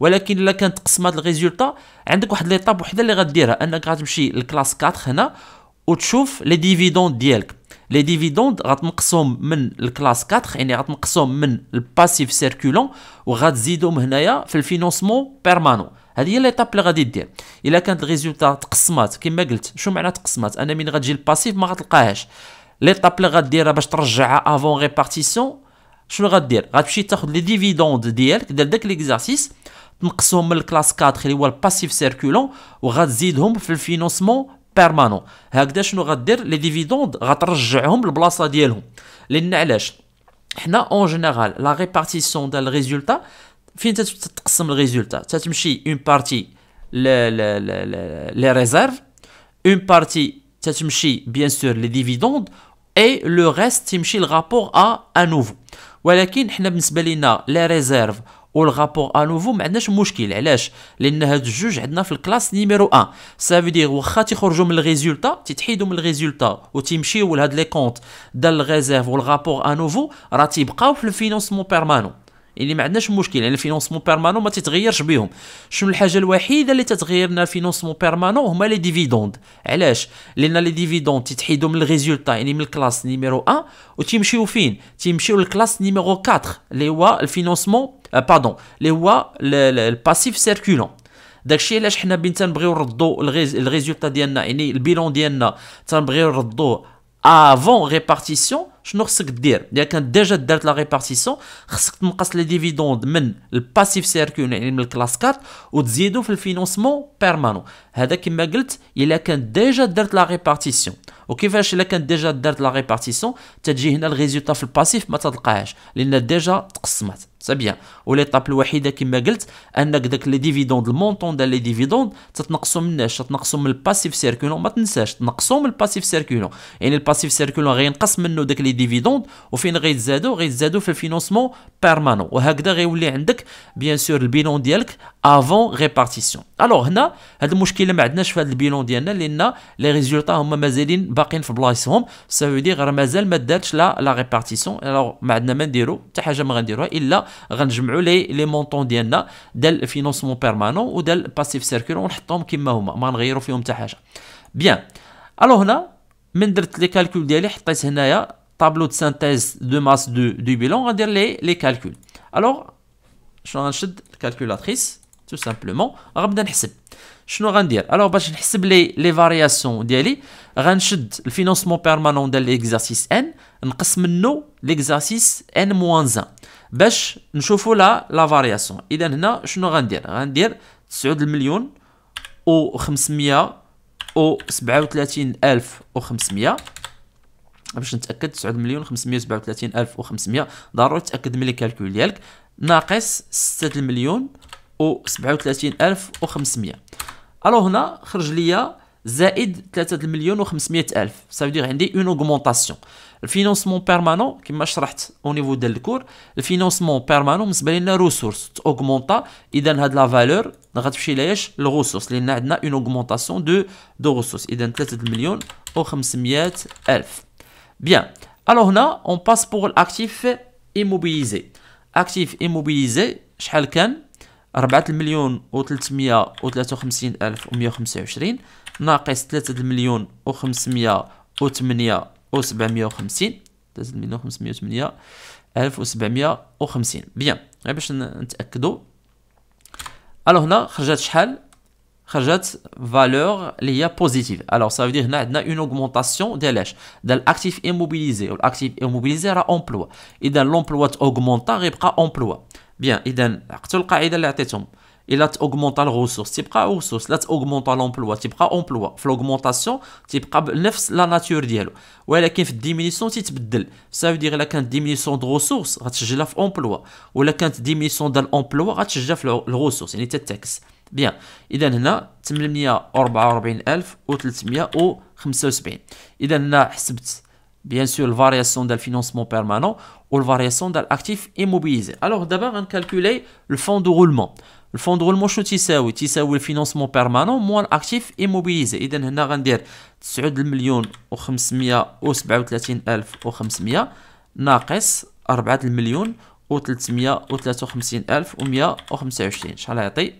ولكن الا كانت تقسمات الريزولتا عندك واحد ليطاب وحده اللي غديرها انك غتمشي للكلاس 4 هنا وتشوف لي ديفيدوند ديالك لي ديفيدوند غتنقصهم من الكلاس 4 يعني غتنقصهم من الباسيف سيركولون وغتزيدهم هنايا في الفينونسمون بيرمانون هذه هي ليطاب اللي غادي دير الا كانت الريزولتا تقسمات كما قلت شو معنى تقسمات انا من غتجي الباسيف ما غتلقاهاش ليطاب اللي غديرها باش ترجعها افون ريبارتيسيون شنو غدير غتمشي تاخذ لي ديفيدوند ديالك دير داك ليكزارسيس تنقصهم من الكلاس 4 اللي هو الباسيف سيركولون وغتزيدهم في الفينونسمون بيرمانون هكذا شنو غدير لي ديفيدوند غترجعهم للبلاصه ديالهم لان علاش حنا اون جينيرال لا ريبارتيسيون ديال الريزولتا finissez de tracé le résultat. C'est une partie les réserves, une partie c'est bien sûr les dividendes et le reste c'est une le rapport à à nouveau. Mais les réserves ou le rapport à nouveau maintenant je me suis qu'il est là. L'année de juges dans la classe numéro 1. Ça veut dire quand tu as les résultats, tu te pays de mes résultats. Ou tu me suis le faire les comptes des réserves ou le rapport à nouveau. Tu prends le financement permanent. يعني ما عندناش مشكل يعني الفينونسمون بيرمانون ما تتغيرش بهم شنو الحاجه الوحيده اللي تتغير لنا الفينونسمون بيرمانون هما لي ديفيدوند علاش لان لي ديفيدوند تتحيدوا من الريزولتا يعني من الكلاس نيميرو 1 وتيمشيو فين تيمشيو للكلاس نيميرو 4 اللي هو الفينونسمون باردون آه، اللي هو الباسيف سيركولون داكشي علاش حنا بين تنبغيو نردو الريزولتا ديالنا يعني البيلون ديالنا تنبغيو نردوه افون ريبارتيسيون شنو خصك دير اذا كانت ديجا دارت لا ريبارتيسيون خصك تنقص لي ديفيدوند من الباسيف سيركول يعني من الكلاس كارت وتزيدو في الفينونسمون بيرمانون هذا كما قلت الا كانت ديجا دارت لا ريبارتيسيون وكيفاش الا كانت ديجا دارت لا ريبارتيسيون تجي هنا الريزولتا في الباسيف ما تلقاهاش لان ديجا تقسمت سي بيان وليطاب الوحيده كما قلت انك داك لي ديفيدوند المونطون ديال لي ديفيدوند تتنقصو مناش تتنقصو من الباسيف سيركولون ما تنساش تنقصو من الباسيف سيركولون يعني الباسيف سيركولون غينقص منه داك لي ديفيدوند وفين غيتزادو غيتزادو في الفينونسمون بيرمانون وهكذا غيولي عندك بيان سور البيلون ديالك افون ريبارتيسيون الوغ هنا هاد المشكله ما عندناش في هاد البيلون ديالنا لان لي ريزولطا هما مازالين باقيين في بلايصهم سافو غير مازال ما دارتش لا لا ريبارتيسيون الوغ ما عندنا ما نديرو حتى حاجه ما غنديروها الا غنجمعوا لي لي مونطون ديالنا ديال الفينونسمون بيرمانون وديال الباسيف سيركولون ونحطهم كما هما ما نغيروا فيهم حتى حاجه بيان الو هنا من درت لي كالكول ديالي حطيت هنايا طابلو دو سانتيز دو ماس دو دو بيلون غندير لي لي كالكول الوغ شنو غنشد الكالكولاتريس تو سامبلومون غنبدا نحسب شنو غندير الوغ باش نحسب لي لي فارياسيون ديالي غنشد الفينونسمون بيرمانون ديال ليكزارسيس ان نقص منه ليكزارسيس ان موان 1 باش نشوفوا لا لا فارياسيون اذا هنا شنو غندير غندير 9 المليون و 500 و 37500 باش نتاكد 9 مليون 537500 ضروري تاكد من لي كالكول ديالك ناقص 6 مليون و 37500 الو هنا خرج ليا زائد 3 مليون و 500000 الف سافو عندي اون اوغمونطاسيون الفينونسمون بيرمانون كما شرحت او نيفو ديال الكور الفينونسمون بيرمانون بالنسبه لنا ريسورس اوغمونتا اذا هاد لا فالور غتمشي لاش الغوسوس لان عندنا اون اوغمونطاسيون دو دو غوسوس اذا 3 مليون و 500 الف بيان الو هنا اون باس بوغ الاكتيف ايموبيليزي اكتيف ايموبيليزي شحال كان 4 مليون و353 الف و125 ناقص 3 مليون و500 و8 1750 تزيد منه 508 1750 بيان غير باش نتاكدوا الو هنا خرجت شحال خرجت فالور اللي هي بوزيتيف الوغ سا فيدير هنا عندنا اون اوغمونطاسيون ديال اش ديال الاكتيف ايموبيليزي والاكتيف ايموبيليزي راه امبلوا اذا لومبلوا اوغمونطا غيبقى امبلوا بيان اذا عقلتوا القاعده اللي عطيتهم il a augmenté augmentes la ressource tu prends ressources, là tu l'emploi tu prends emploi dans l'augmentation tu prends la nature dialo ou elle a qu'une diminution si tu bdel ça veut dire là quand diminution de ressources tu gères l'emploi ou la quand diminution de l'emploi tu gères les ressources, c'est le texte bien et donc là tu me ou 300000 et donc calculé, bien sûr la variation du financement permanent ou la variation de l'actif immobilisé alors d'abord on calculer le fonds de roulement الفون غولمون شنو تيساوي تيساوي الفينونسمون بيرمانون موان الاكتيف ايموبيليزي اذا هنا غندير 9 المليون و537 الف و500 ناقص 4 المليون و خمسين الف و عشرين شحال يعطي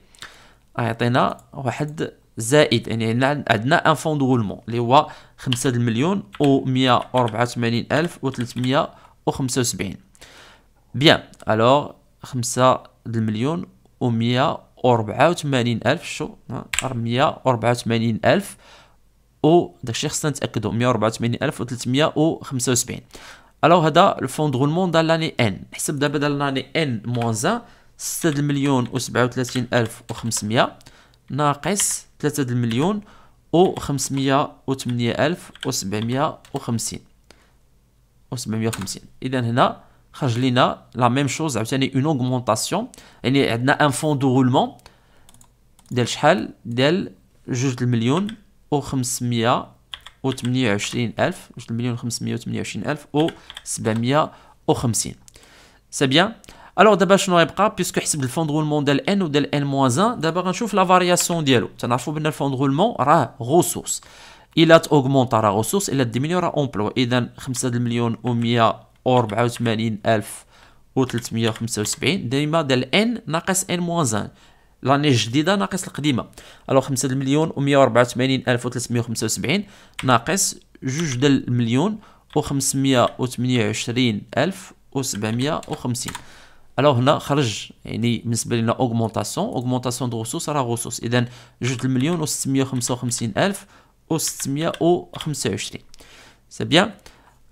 يعطينا واحد زائد يعني عندنا ان فون غولمون اللي هو 5 المليون و184 الف و سبعين بيان الوغ 5 المليون ومية وربعة ألف شو مية ألف و داكشي خصنا نتأكدو مية ألف الو هذا الفون دو غولمون دار لاني ان نحسب دابا دال لاني ان موان زان ستة المليون و سبعة ألف ناقص 3 مليون و 508750 و ألف إذا هنا la même chose, a une augmentation. Il a un fonds de roulement. Million, de Million, ou C'est bien. Alors, d'abord, je le de roulement N ou N-1, la variation de le de roulement, de ressources. Il a augmenté la ressource, il a diminué l'emploi. Et أو ربعة وثمانين ألف أو تلتمية وخمسة وسبعين ديما ديال إن ناقص إن موان أن لاني جديدة ناقص القديمة ألو خمسة المليون ومية وربعة وثمانين ألف وتلتمية وخمسة وسبعين ناقص جوج ديال المليون وخمسمية وثمانية وعشرين ألف وسبعمية وخمسين الو هنا خرج يعني بالنسبه لنا أوغمونتاسيون أوغمونتاسيون دو غوسوس راه غوسوس اذا جوج المليون و 655 الف و 625 سي بيان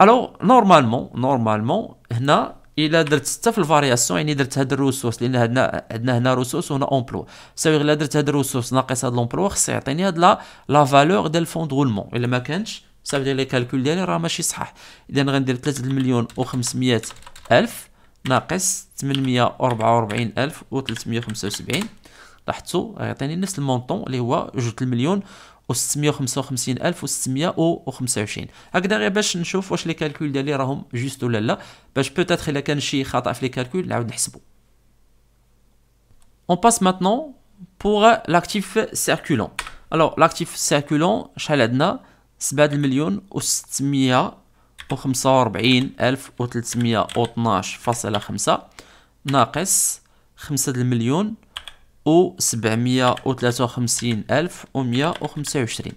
الو نورمالمون نورمالمون هنا الا درت سته في الفارياسيون يعني درت هاد الروسوس لان هنا عندنا هنا روسوس وهنا امبلو سوي الا درت هاد الروسوس ناقص هاد لومبلو خصو يعطيني هاد لا لا فالور ديال الفون دغولمون الا ما كانش صافي ديال لي كالكول ديالي راه ماشي صحاح اذا غندير 3 مليون و500 الف ناقص 844 الف و 375 لاحظتوا غيعطيني نفس المونطون اللي هو 2 مليون و 655625 هكذا غير باش نشوف واش لي كالكول ديالي راهم جوست ولا لا باش بوتيتر الا كان شي خطا في لي كالكول نعاود نحسبو اون باس ماتنون بوغ لاكتيف سيركولون الو لاكتيف سيركولون شحال عندنا 7 مليون و600 وخمسة ألف وتلتمية وطناش ناقص خمسة المليون و سبعمية و تلاتة و خمسين ألف و مية و خمسة و عشرين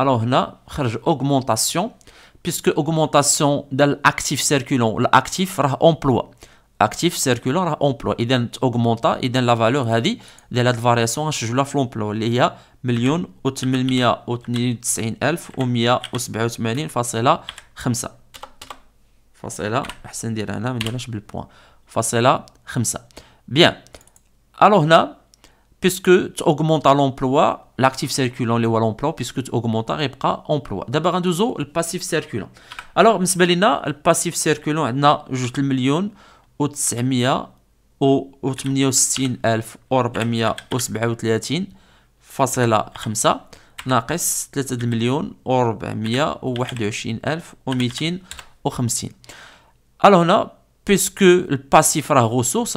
ألو هنا خرج أوغمونتاسيون بيسكو أوغمونتاسيون ديال الأكتيف سيركولون الأكتيف راه أومبلوا اكتيف سيركولون راه أومبلوا إذا تأوغمونتا إذا لا فالور هادي ديال هاد الفارياسيون غنسجلوها في لومبلوا اللي هي مليون و تمنمية و تنين و تسعين ألف و مية و سبعة و وثمانين فاصلة خمسة فاصلة أحسن نديرها هنا منديرهاش بالبوان فاصلة خمسة بيان Alors là, puisque tu augmentes l'emploi, l'actif circulant, les l'emploi, puisque tu augmentes, il emploi. D'abord, le passif circulant. Alors, le passif circulant, on a juste le million ou 900 ou 68437.5 ناقص 3 مليون و 421250 puisque هنا passif ressource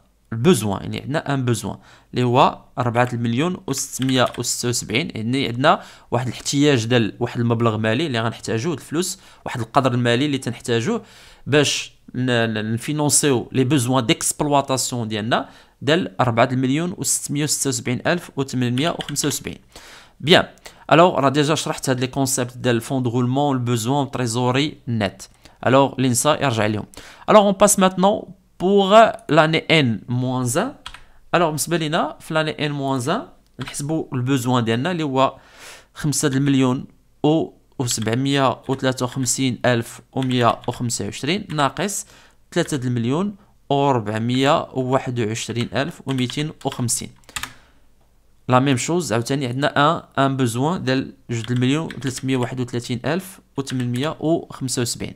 بوزوان يعني عندنا ان بوزوان اللي هو 4 المليون و676 يعني عندنا واحد الاحتياج ديال واحد المبلغ مالي اللي غنحتاجوه الفلوس واحد القدر المالي اللي تنحتاجوه باش نفينونسيو لي بوزوان ديكسبلواتاسيون ديالنا ديال 4 مليون و676 الف و875 بيان الوغ راه ديجا شرحت هاد لي كونسيبت ديال الفون دو رولمون البوزوان تريزوري نت الوغ اللي يرجع ليهم الوغ اون باس ماتنون بوغ لاني ان موان زان الوغ بالنسبه لينا في لاني ان موان زان نحسبوا البوزوان ديالنا اللي هو خمسة دالمليون او و سبعمية و ثلاثة وخمسين ألف و مية و خمسة وعشرين ناقص تلاته دالمليون و ربعمية و واحد و عشرين ألف و ميتين و خمسين لا ميم شوز عاوتاني عندنا ان ان بوزوان ديال جوج دالمليون و ثلاثمية و واحد و ثلاثين ألف و ثمانمية و خمسة وسبعين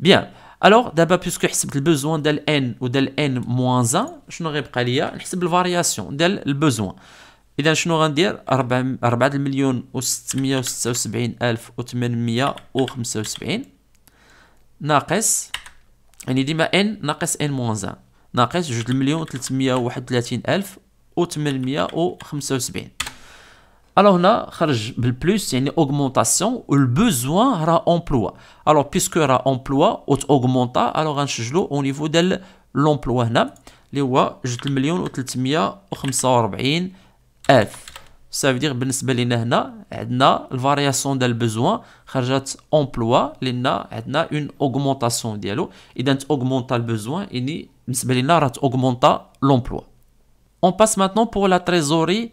بيان الوغ دابا بيسكو حسبت البوزوان ديال ان ديال ان موانز 1 شنو غيبقى ليا نحسب الفارياسيون ديال البوزوان اذا شنو غندير 4 4 المليون و676 الف و ناقص يعني ديما ان ناقص ان موانز 1 ناقص 2 مليون و331 الف و875 Alors là, plus, il y a une augmentation ou le besoin aura emploi. Alors puisque l'emploi emploi alors on change au niveau de l'emploi là, y هو ça veut dire بالنسبه لينا هنا عندنا الفارياسيون ديال البوزوان خرجت امبلوا لنا عندنا اون On passe maintenant pour la trésorerie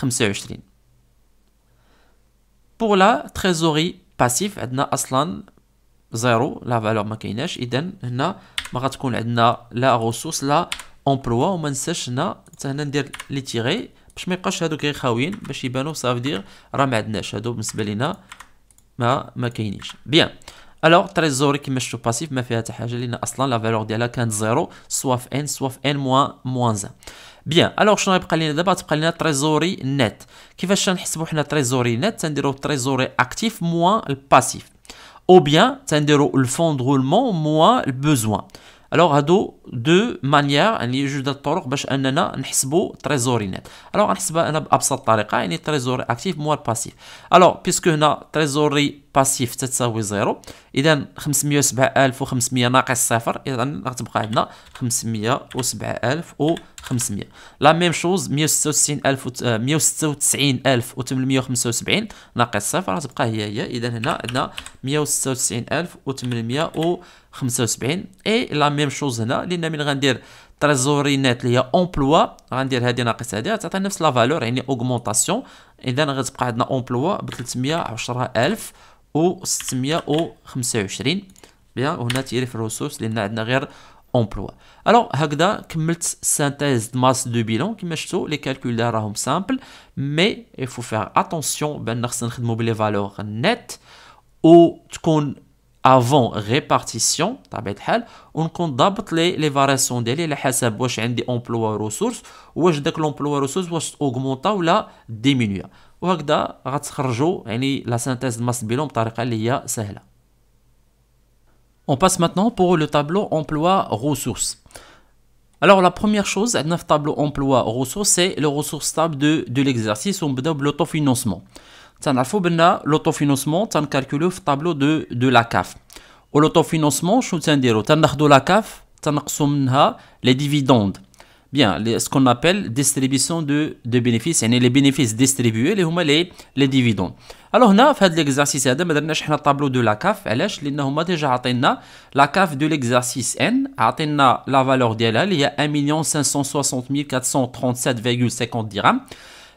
25 pour la trésorerie passif عندنا اصلا زيرو لا فالور ما كايناش اذا هنا ما غتكون عندنا لا غوسوس لا امبلوا وما ننساش هنا حتى هنا ندير لي تيغي باش ما يبقاش هادو خاويين باش يبانو دير راه ما عندناش هادو بالنسبه لينا ما ما كاينينش بيان الوغ تريزوري كيما شفتو باسيف ما فيها حتى حاجه لان اصلا لا فالور ديالها كانت زيرو سوا في ان سوا في ان موان موان زان Bien, alors je vais vous parler d'abord de la trésorerie net. Qu'est-ce Comment je veux la trésorerie net C'est-à-dire trésorerie active moins le passif, ou bien c'est-à-dire le fonds de roulement moins le besoin. Alors ados. دو مانيير يعني جوج الطرق باش اننا نحسبوا تريزوري نت الوغ غنحسبها انا بابسط طريقه يعني تريزوري اكتيف موال باسيف الوغ بيسكو هنا تريزوري باسيف تتساوي زيرو اذا 507500 ناقص صفر اذا غتبقى عندنا 507500 لا ميم شوز 166000 196875 آه، ناقص صفر غتبقى هي هي اذا هنا عندنا 196875 اي لا ميم شوز هنا اللي لان من غندير نت اللي هي امبلوا غندير هذه ناقص هذه غتعطي نفس لا فالور يعني اوغمونطاسيون اذا غتبقى عندنا امبلوا ب 310000 و 625 بيان وهنا تيري في الرسوس لان عندنا غير امبلوا الو هكذا كملت سانتيز ماس دو بيلون كما شفتوا لي كالكول اللي راهم سامبل مي يفو فيغ اتونسيون بان خصنا نخدمو بلي فالور نت و تكون Avant répartition, on compte d'abord les variations de l'éleveur des emplois ressources ou que emplois ressources qui ou diminue. Donc, on va sortir la synthèse de masse bilan On passe maintenant pour le tableau emploi ressources. Alors, la première chose, le tableau emploi ressources, c'est le ressource stable de l'exercice On le taux financement nous avons l'autofinancement, nous avons calculé le tableau de, de la CAF. c'est-à-dire l'autofinancement, nous avons la CAF, nous avons les dividendes. Bien, ce qu'on appelle distribution de, bénéfices, et les bénéfices distribués, les, les dividendes. Alors, on a fait l'exercice N, nous avons le tableau de la CAF, nous avons déjà atteint la CAF de l'exercice N, nous atteint la valeur de il y a 1 560 437,50 dirhams.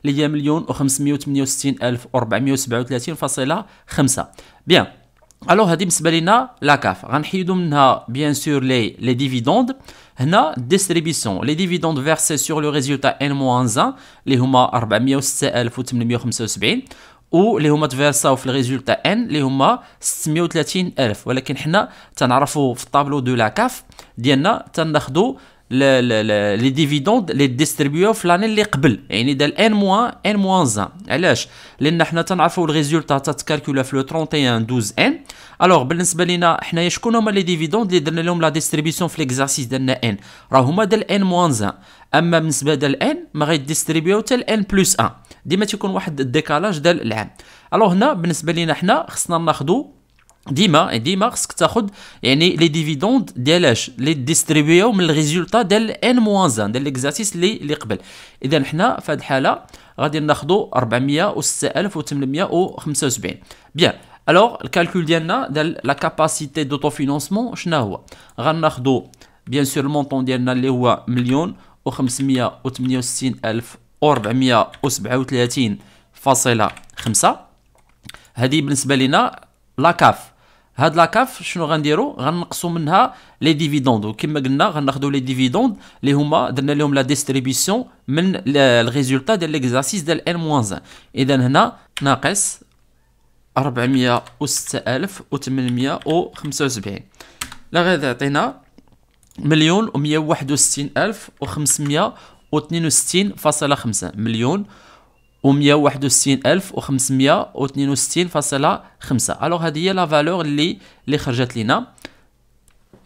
اللي هي مليون و 5684375 الف بيان الو هذه بالنسبه لنا لا كاف غنحيدو منها بيان سور لي لي ديفيدوند هنا ديستريبيسيون لي ديفيدوند فيرسي سور لو ريزولتا ان موان زان اللي هما 406875 اللي هما تفيرساو في الريزولتا ان اللي هما 630000 الف ولكن حنا تنعرفوا في الطابلو دو لا كاف ديالنا تناخذوا لي ديفيدوند لي ديستريبيو في لاني اللي قبل يعني دار ان موان ان موان زان علاش لان حنا تنعرفوا الريزولتا تتكالكولا في لو 31 12 ان الوغ بالنسبه لينا حنايا شكون هما لي ديفيدوند اللي درنا لهم لا ديستريبيسيون في ليكزارسيس ديالنا ان راه هما دار ان موان زان اما بالنسبه ديال ان ما غيديستريبيو حتى ان بلس 1 ديما تيكون واحد الديكالاج ديال العام الوغ هنا بالنسبه لينا حنا خصنا ناخذوا ديما يعني ديما خصك تاخذ يعني لي ديفيدوند ديال اش لي ديستريبيو من الريزولطا ديال ان موان زان ديال ليكزارسيس لي اللي قبل اذا حنا في هذه الحاله غادي ناخذوا 406875 بيان الوغ الكالكول ديالنا ديال لا كاباسيتي دوتو فينونسمون شنو هو غناخذوا بيان سور المونطون ديالنا اللي هو مليون و568437 هذه بالنسبه لنا لا كاف هاد لاكاف شنو غنديرو غنقصو منها لي ديفيدوند وكما قلنا غناخدو لي ديفيدوند اللي هما درنا لهم لا ديستريبيسيون من الريزولتا ديال ليكزارسيس ديال ان موان زان اذا هنا ناقص 406875 لا غادي يعطينا مليون و 1615625 فاصلة خمسة مليون و 161562 الوغ هذه هي لا فالور اللي اللي خرجت لينا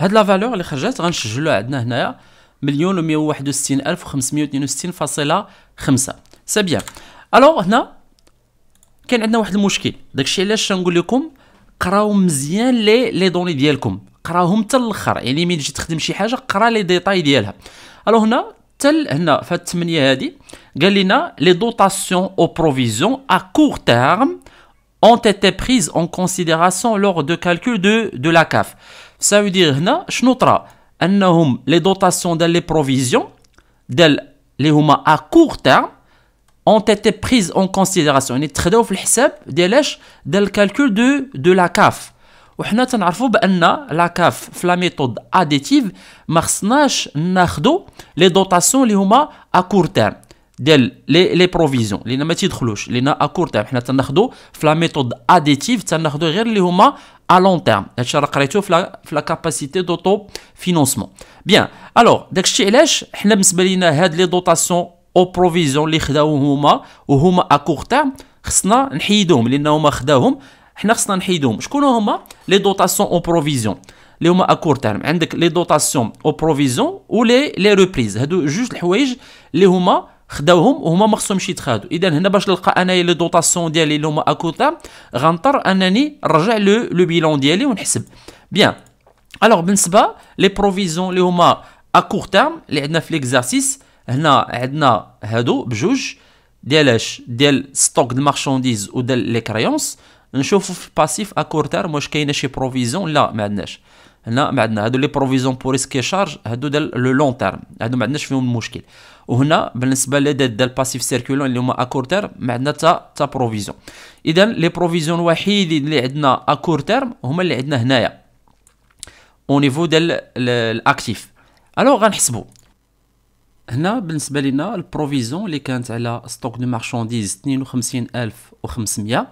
هاد لا فالور اللي خرجت غنسجلوها عندنا هنايا مليون و 161562 سي بيان الوغ هنا كان عندنا واحد المشكل داكشي علاش نقول لكم قراو مزيان لي لي دوني ديالكم قراهم حتى الاخر يعني ملي تجي تخدم شي حاجه قرا لي ديتاي ديالها الو هنا Les dotations aux provisions à court terme ont été prises en considération lors du calcul de la CAF. Ça veut dire que les dotations des provisions à court terme ont été prises en considération dans le calcul de la CAF. وحنا تنعرفوا بان لا كاف في لا ميثود اديتيف ما خصناش ناخذوا لي دوطاسيون اللي هما اكور تيرم ديال لي لي بروفيزيون لان ما تيدخلوش لان اكور تيرم حنا تناخذوا في لا ميثود اديتيف تناخذوا غير اللي هما ا لون تيرم هادشي راه قريتو في لا في لا كاباسيتي دوطو فينونسمون بيان الوغ داكشي علاش حنا بالنسبه لينا هاد لي دوطاسيون او بروفيزيون اللي خداوهم هما وهما اكور تيرم خصنا نحيدوهم لان هما حنا خصنا نحيدوهم شكون هما لي دوطاسيون او بروفيزيون اللي هما اكور تيرم عندك لي دوطاسيون او بروفيزيون و لي لي ريبريز هادو جوج الحوايج اللي هما خداوهم وهما ما خصهمش يتخادو اذا هنا باش نلقى انايا لي دوطاسيون ديالي اللي هما اكور تيرم غنضطر انني نرجع لو لو بيلون ديالي ونحسب بيان الوغ بالنسبه لي بروفيزيون اللي هما اكور تيرم اللي عندنا في ليكزارسيس هنا عندنا هادو بجوج ديال اش ديال ستوك د المارشانديز وديال لي كريونس نشوفوا في الباسيف اكور تيرم واش كاينه شي بروفيزيون لا ما عندناش هنا ما عندنا هادو لي بروفيزيون بور ريسك شارج هادو ديال لو لون تيرم هادو ما عندناش فيهم المشكل وهنا بالنسبه لي ديال باسيف سيركولون اللي هما اكور تيرم ما عندنا حتى حتى بروفيزيون اذا لي بروفيزيون الوحيدين اللي عندنا اكور تيرم هما اللي عندنا هنايا او نيفو ديال الاكتيف الوغ غنحسبوا هنا بالنسبه لنا البروفيزيون اللي كانت على ستوك دو مارشانديز 52500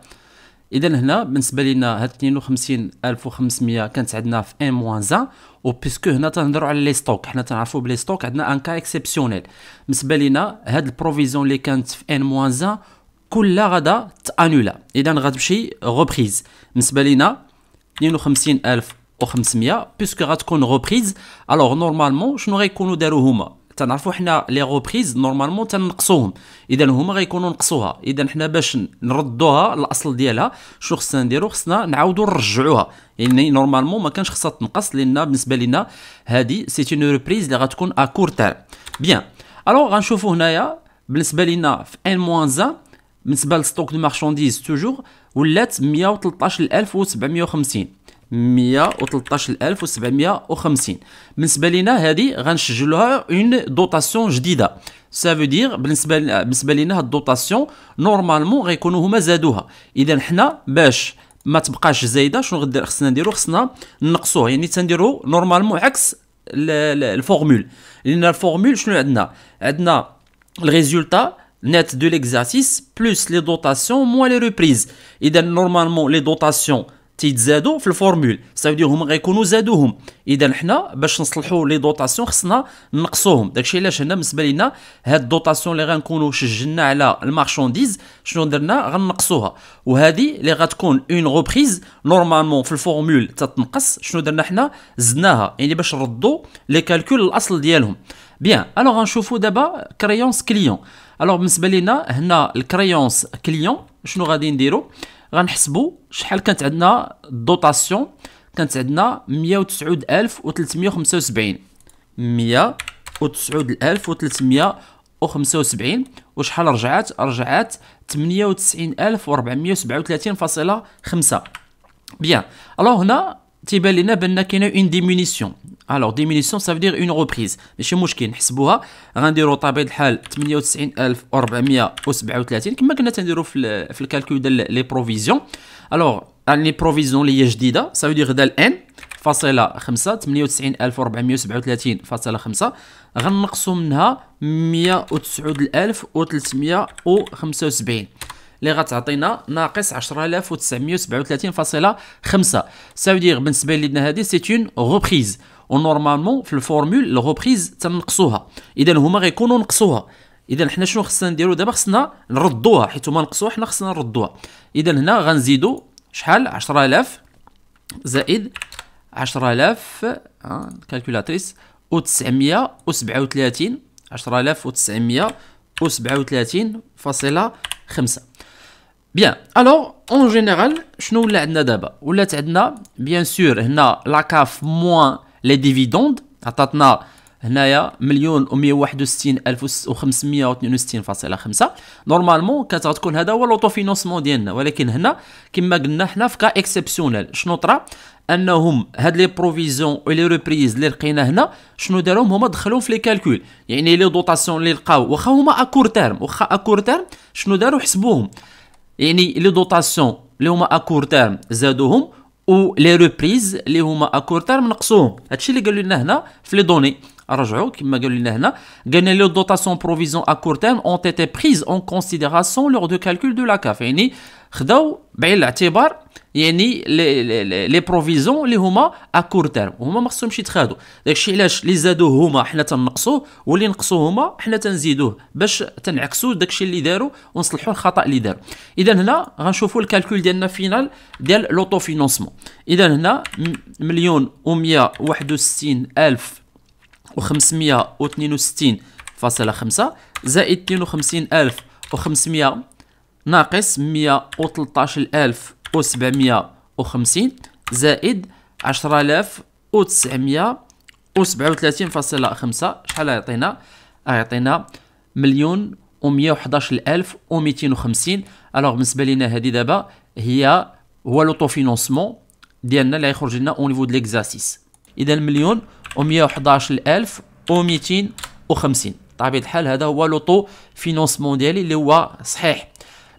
اذا هنا بالنسبه لنا هاد 52500 كانت عندنا في ان موان زان و بيسكو هنا تنهضروا على لي ستوك حنا تنعرفوا بلي ستوك عندنا ان كا اكسيبسيونيل بالنسبه لنا هاد البروفيزيون اللي كانت في ان موان زان كلها غادا تانولا اذا غتمشي غوبريز بالنسبه لنا 52500 بيسكو غتكون غوبريز الوغ نورمالمون شنو غيكونوا داروا هما تنعرفوا حنا لي غوبريز نورمالمون تنقصوهم اذا هما غيكونوا نقصوها اذا حنا باش نردوها الاصل ديالها شنو خصنا نديرو خصنا نعاودو نرجعوها يعني نورمالمون ما كانش خصها تنقص لان بالنسبه لنا هذه سي نو ريبريز اللي غتكون ا كور تيرم بيان الوغ غنشوفو هنايا بالنسبه لنا في ان موان زان بالنسبه للستوك دو مارشانديز توجور ولات 113750 113750 بالنسبه لنا هذه غنسجلوها اون دوطاسيون جديده سا فو دير بالنسبه بالنسبه لنا هاد الدوطاسيون نورمالمون غيكونوا هما زادوها اذا حنا باش ما تبقاش زايده شنو غدير خصنا نديرو خصنا نقصوه يعني تنديرو نورمالمون عكس الفورمول لان الفورمول شنو عندنا عندنا الريزولتا نت دو ليكزارسيس بلوس لي دوطاسيون موان لي ريبريز اذا نورمالمون لي دوطاسيون تيتزادوا في الفورمول سافدير هما غيكونوا زادوهم اذا حنا باش نصلحوا لي دوطاسيون خصنا نقصوهم داكشي علاش هنا بالنسبه لينا هاد الدوطاسيون اللي غنكونوا سجلنا على المارشونديز شنو درنا غنقصوها وهذه اللي غتكون اون غوبريز نورمالمون في الفورمول تتنقص شنو درنا حنا زدناها يعني باش نردوا لي كالكول الاصل ديالهم بيان الوغ غنشوفوا دابا كريونس كليون الوغ بالنسبه لينا هنا الكريونس كليون شنو غادي نديرو غنحسبوا شحال كانت عندنا الدوطاسيون كانت عندنا 109375 109375 وشحال رجعت رجعت 98437.5 بيان الو هنا تيبان لنا بان كاينه اون ديمونيسيون الوغ ديمينيسيون سا فدير اون روبريز ماشي مشكل نحسبوها غنديرو طبيعه الحال 98437 كما كنا تنديرو في في الكالكول ديال لي بروفيزيون الوغ لي بروفيزيون اللي هي جديده سا فدير غدا الان فاصله 5 98437 فاصله 5 غنقصو منها 109375 اللي غتعطينا ناقص 10937.5 سافودير بالنسبه لنا هذه سي اون غوبريز ونورمالمون في الفورمول الغوبريز تنقصوها اذا هما غيكونوا نقصوها اذا حنا شنو خصنا نديرو دابا خصنا نردوها حيت هما نقصوها حنا خصنا نردوها اذا هنا غنزيدو شحال 10000 زائد 10000 آه كالكولاتريس و 937 10937 فاصله خمسة بيان الوغ اون جينيرال شنو ولا عندنا دابا ولات عندنا بيان سور هنا لاكاف موان لي ديفيدوند عطاتنا هنايا مليون و161 الف و خمسة نورمالمون كانت غتكون هذا هو لوطو فينونسمون ديالنا ولكن هنا كما قلنا حنا في كا اكسبسيونيل شنو طرا انهم هاد لي بروفيزيون و لي ريبريز اللي لقينا هنا شنو داروهم هما دخلوهم في لي كالكول يعني لي دوطاسيون اللي لقاو واخا هما اكور تيرم واخا اكور تيرم شنو داروا حسبوهم يعني لي دوطاسيون اللي هما اكور تيرم زادوهم و لي ريبريز اللي هما اكور تيرم نقصوهم هادشي اللي قالوا لنا هنا في لي دوني رجعوا كما قالوا لنا هنا قالنا لي دوطاسيون بروفيزيون اكور تيرم اون تيتي بريز اون كونسيديراسيون لور دو كالكول دو لا كاف يعني خداو بعين الاعتبار يعني لي بروفيزون اللي هما اكور تيرم وهما ما خصهمش يتخادوا داكشي علاش اللي زادوه هما حنا تنقصوه واللي نقصوه هما حنا تنزيدوه باش تنعكسوا داكشي اللي داروا ونصلحوا الخطا اللي داروا اذا هنا غنشوفوا الكالكول ديالنا فينال ديال لوطو فينونسمون اذا هنا مليون و161 الف و562 فاصلة خمسة زائد 52 ألف وخمسمية ناقص مية ألف وخمسين زائد عشرة آلاف فاصلة خمسة شحال يعطينا يعطينا مليون و111 ألف و250 ألوغ بالنسبة لينا هادي دابا هي هو لوطو فينونسمون ديالنا اللي غيخرج لنا أو نيفو د إذا مليون و111 ألف و250 بطبيعة الحال هذا هو لوطو فينونسمون ديالي اللي هو صحيح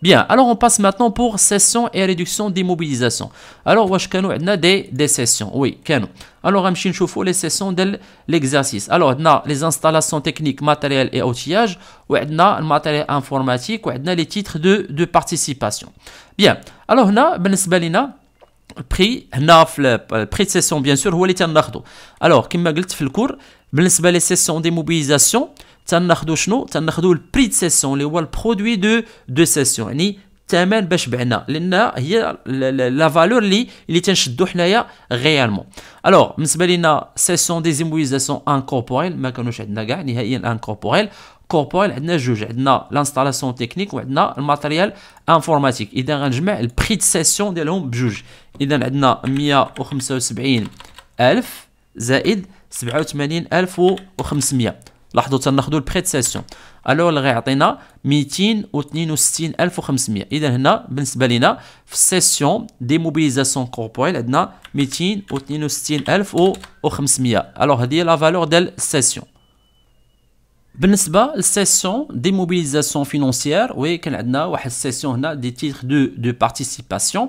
Bien, alors on passe maintenant pour session et réduction des mobilisations. Alors, واش كانوا عندنا des des sessions Oui, كانوا. Alors, va voir les sessions de l'exercice. Alors, on a les installations techniques, matériel et outillage, a le matériel informatique, a les titres de participation. Bien. Alors on a لينا ben prix هنا في البري سيسيون a les هو اللي تناخذو. Alors, كما dit le le cours. les sessions d'immobilisation, mobilisations pour obtenir le prix de session, le produit de deux sessions. à dire pour le vendre car c'est la valeur qui peut être achetée réellement Alors, pour la session d'exemblisation en corporel on ne peut pas en corporel en corporel, juge, on a l'installation technique et on le matériel informatique donc on le prix de session avec le juge donc on a 175 000 plus 87 500 لاحظوا تناخذوا البريتساسيون الوغ اللي غيعطينا 262500 اذا هنا بالنسبه لينا في السيسيون دي موبيليزاسيون كوربوريل عندنا 262500 الو هذه لا فالور ديال السيسيون بالنسبه للسيسيون دي موبيليزاسيون فينونسيير وي كان عندنا واحد السيسيون هنا دي تيتر دو دو بارتيسيباسيون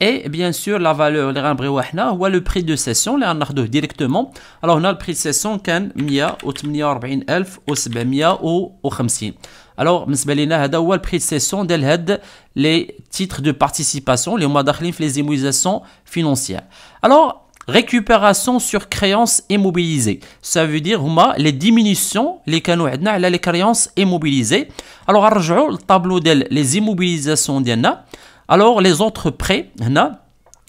Et bien sûr, la valeur, les ou le prix de session, les rendez directement. Alors, on a le prix de session, can Mia, ou ou ou Alors, M. Belina, le prix de session, d'elhed les titres de participation, les mois les immobilisations financières. Alors, récupération sur créances immobilisées. Ça veut dire, que les diminutions, les canaux, les créances immobilisées. Alors, on le tableau, les immobilisations, d'elhed. Alors les autres prêts, ici,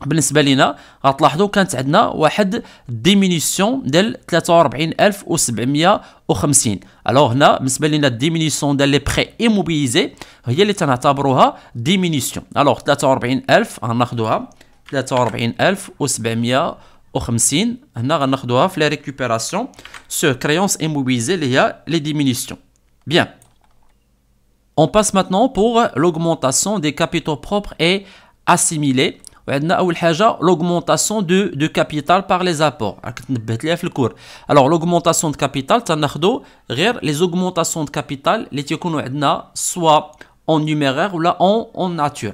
pour nous, on voit qu'il y a une diminution de 43 000 à 750 000. Alors ici, pour nous, la diminution des prêts immobilisés, c'est ce que nous diminution. Alors 43 000, on va l'acheter, 43 000 à 750 000, on va la récupération sur les créances immobilisées, les diminutions. Bien on passe maintenant pour l'augmentation des capitaux propres et assimilés. L'augmentation de capital par les apports. Alors, l'augmentation de capital, les augmentations de capital, les soit en numéraire ou en, en nature.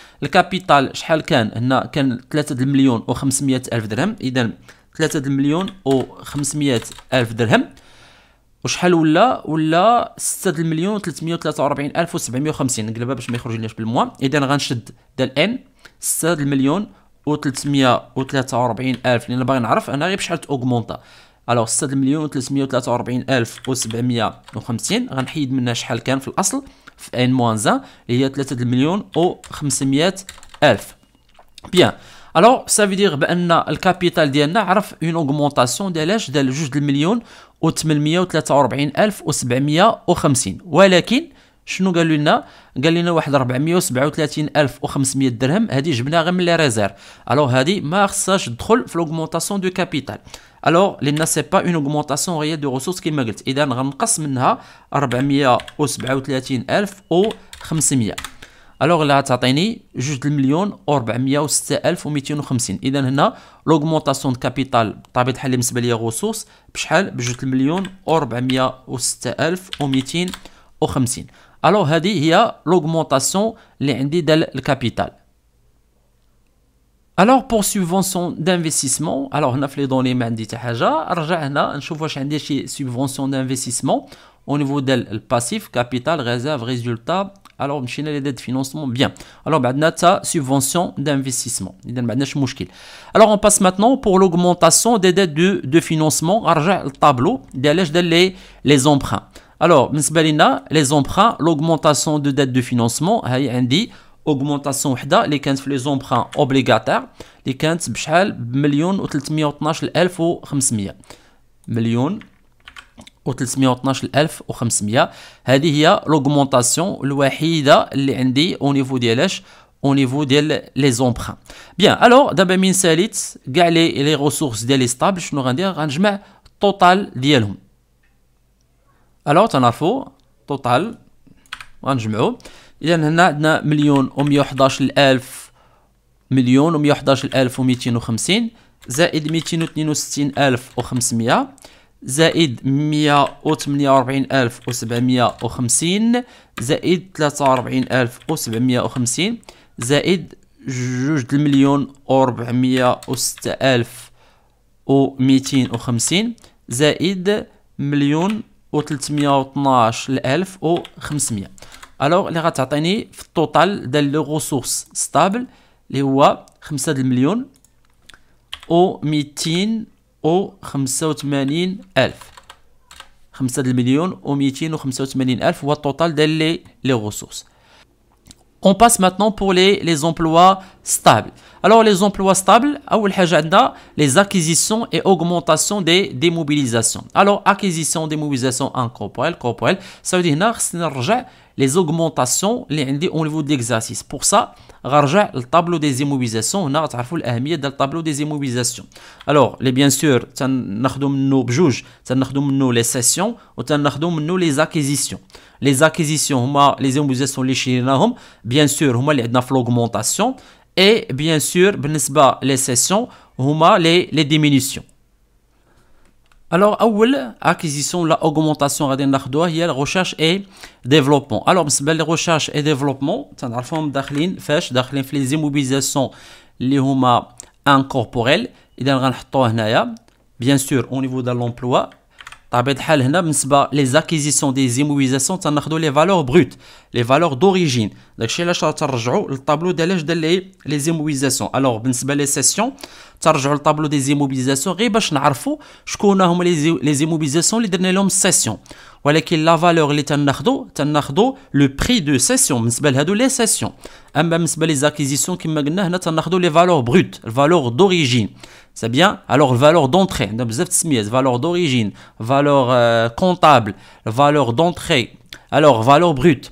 الكابيتال شحال كان هنا كان 3 المليون و500 الف درهم اذا 3 المليون و500 الف درهم وشحال ولا ولا 6 المليون و343 الف و750 نقلبها باش ما يخرج لناش بالموا اذا غنشد دال ان 6 المليون و343 الف لان باغي نعرف انا غير بشحال اوغمونطا الو 6 مليون و343 الف و750 غنحيد منها شحال كان في الاصل في ان موان زان اللي هي 3 مليون و 500 الف بيان الوغ سا في بان الكابيتال ديالنا عرف اون اوغمونطاسيون ديال اش ديال جوج مليون و 843 الف و 750 ولكن شنو قالوا لنا قال لنا واحد 437500 درهم هذه جبناها غير من لي ريزير الوغ هذه ما خصهاش تدخل في لوغمونطاسيون دو كابيتال الوغ لان سي با اون اوغمونطاسيون غير دو ريسورس كيما قلت اذا غنقص منها 437500 الوغ غلا تعطيني جوج المليون و 406250 اذا هنا لوغمونطاسيون دو كابيتال بطبيعه الحال بالنسبه ليا غوسوس بشحال بجوج المليون و 406250 alors y a l'augmentation le capital alors pour subvention d'investissement alors on a les données عندي حتى حاجه هنا نشوف واش عندي شي subvention d'investissement au niveau del passif capital réserve résultat alors مشينا les dettes financement bien alors بعدنا ça subvention d'investissement اذا ما عندناش alors on passe maintenant pour l'augmentation des dettes de, de financement نرجع tableau, ديال les les emprunts alors, les emprunts, l'augmentation de dette de financement, augmentation وحده les emprunts obligataires, les زومبران اوبليغاتير million ou بشحال Million و312500 Hadi, و au niveau des les emprunts. Bien, alors d'abord min salit, les ressources de range nous total dialum. الو تنعرفو طوطال غنجمعو اذا هنا عندنا مليون و مية وحداش الف مليون و مية وحداش الف و ميتين وخمسين زائد ميتين و وستين الف و خمسمية زائد مية وتمنية ربعين ألف وسبعمية وخمسين زائد و ربعين ألف وسبعمية وخمسين زائد جوج المليون و وستة ألف و و وخمسين زائد مليون و 312 ل 1500 الوغ اللي غتعطيني في التوتال ديال لو غوسورس ستابل اللي هو 5 المليون و 200 و 85 الف 5 المليون و 285 الف هو التوتال ديال لي غوسورس On passe maintenant pour les, emplois stables. Alors les emplois stables, les acquisitions et augmentation des démobilisations. Alors acquisition, démobilisation incorporelle, corporel, ça veut dire les augmentations au niveau de l'exercice. Pour ça, le tableau des immobilisations, on a le tableau des immobilisations. Alors, les bien sûr, nous avons les sessions, nous les acquisitions. Les acquisitions, les immobilisations, bien sûr, va les l'augmentation. Et bien sûr, les sessions, les, les diminutions. Alors, أول acquisition la augmentation غادي ناخذوها هي recherche et développement. Alors, بالنسبة recherche et développement تنعرفوهم داخلين فاش داخلين في les immobilisations اللي هما incorporelles. إذا غنحطوها هنايا bien sûr au niveau de l'emploi طبيعة الحال هنا بالنسبة les acquisitions des immobilisations تناخذوا les valeurs brutes, les valeurs d'origine. داكشي علاش ترجعوا للطابلو ديال علاش دار les immobilisations. Alors, بالنسبة les sessions charge le tableau des immobilisations qu'est-ce que Je connais les immobilisations, les derniers l'oms sessions. Voilà qui la valeur l'état d'achat d'achat le prix de session. Mise belles les sessions. Même c'est les acquisitions qui me gagnent notre l'achat les valeurs brutes, les valeurs d'origine. C'est bien alors valeur d'entrée. Nous avons mis les valeur d'origine, valeur euh, comptable, valeur d'entrée. Alors valeur brute.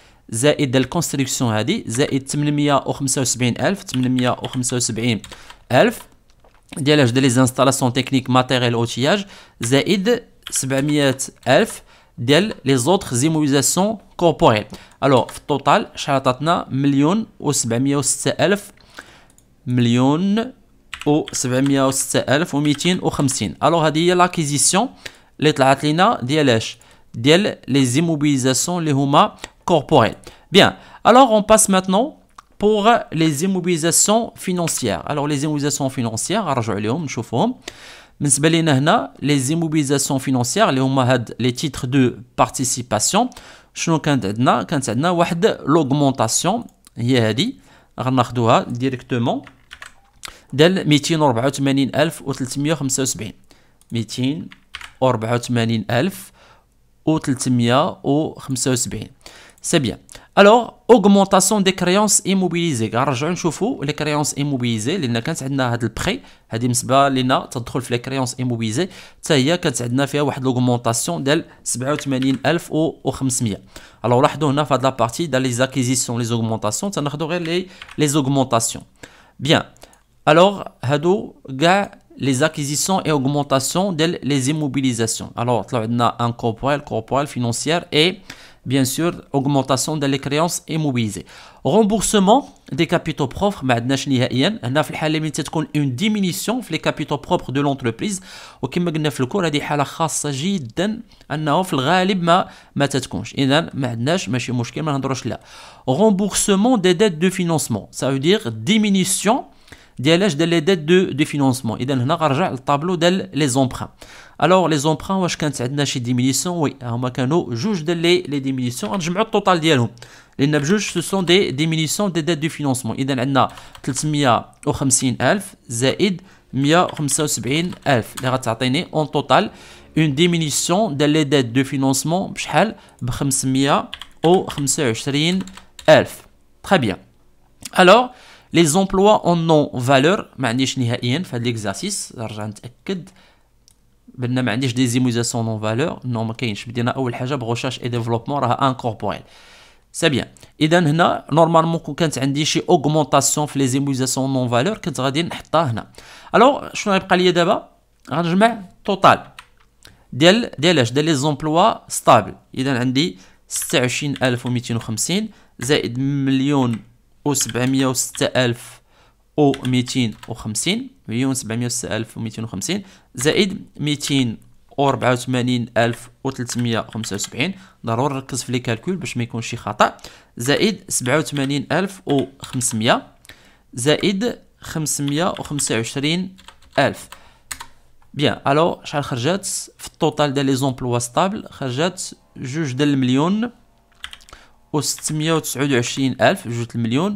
زائد الكونستريكسيون هادي زائد 875 الف 875 الف ديال لي زانستالاسيون تكنيك ماتيريال اوتياج زائد 700 الف ديال لي زوطخ زيموبيزاسيون كوربوريل الوغ في التوتال شحال عطاتنا مليون و706 الف مليون و706 الف و250 الو هذه هي لاكيزيسيون اللي طلعت لينا ديال اش ديال لي زيموبيليزاسيون اللي هما corporel. Bien, alors on passe maintenant pour les immobilisations financières. Alors les immobilisations financières, نرجعوا عليهم نشوفهم. بالنسبة لنا هنا les immobilisations financières اللي هما هاد les titres de participation شنو كانت عندنا؟ كانت عندنا واحد l'augmentation هي هادي غناخدوها directement. ديال 284375 284375 c'est bien. Alors, augmentation des créances immobilisées. Garage, chauffe les créances immobilisées. Les nakans, عندنا le prix, هذه بالنسبه لينا تدخل في les créances immobilisées حتى هي كانت عندنا فيها واحد l'augmentation ديال Alors, الوغ لاحظوا هنا في هذه partie dans les acquisitions les augmentations تناخذوا غير les les augmentations bien alors hado كاع les acquisitions et augmentations des les immobilisations alors طلع عندنا un corporel corporel financier et bien sûr, augmentation des créances immobilisées. Remboursement des capitaux propres, une diminution les capitaux propres de l'entreprise. remboursement des dettes de financement ça veut dire diminution des dettes de, financement On هنا غنرجع le tableau des emprunts alors les emprunts, je constate une chute des diminutions. Oui, en macino, des les les diminutions. total Les nœuds juges ce sont des diminutions des dettes du financement. a 000, zaid 000 000. total une diminution des dettes de financement. de Très bien. Alors les emplois en non valeur. je pas l'exercice. بان ما عنديش دي زيموزاسيون نون فالور نو ما كاينش بدينا اول حاجه بغوشاش اي ديفلوبمون راها انكوربوريل سي بيان اذا هنا نورمالمون كون كانت عندي شي اوغمونطاسيون في لي زيموزاسيون نون فالور كنت غادي نحطها هنا الوغ شنو غيبقى ليا دابا غنجمع توتال ديال ديال اش ديال لي زومبلوا ستابل اذا عندي 26250 زائد مليون و706000 و 250 مليون 706 زائد 284375 ضروري نركز في لي كالكول باش ما يكونش شي خطأ زائد 87500 زائد 525000 بيان الو شحال خرجات في التوتال ديال لي زومبلوا ستابل خرجات جوج ديال المليون و 629000 ألف جوج المليون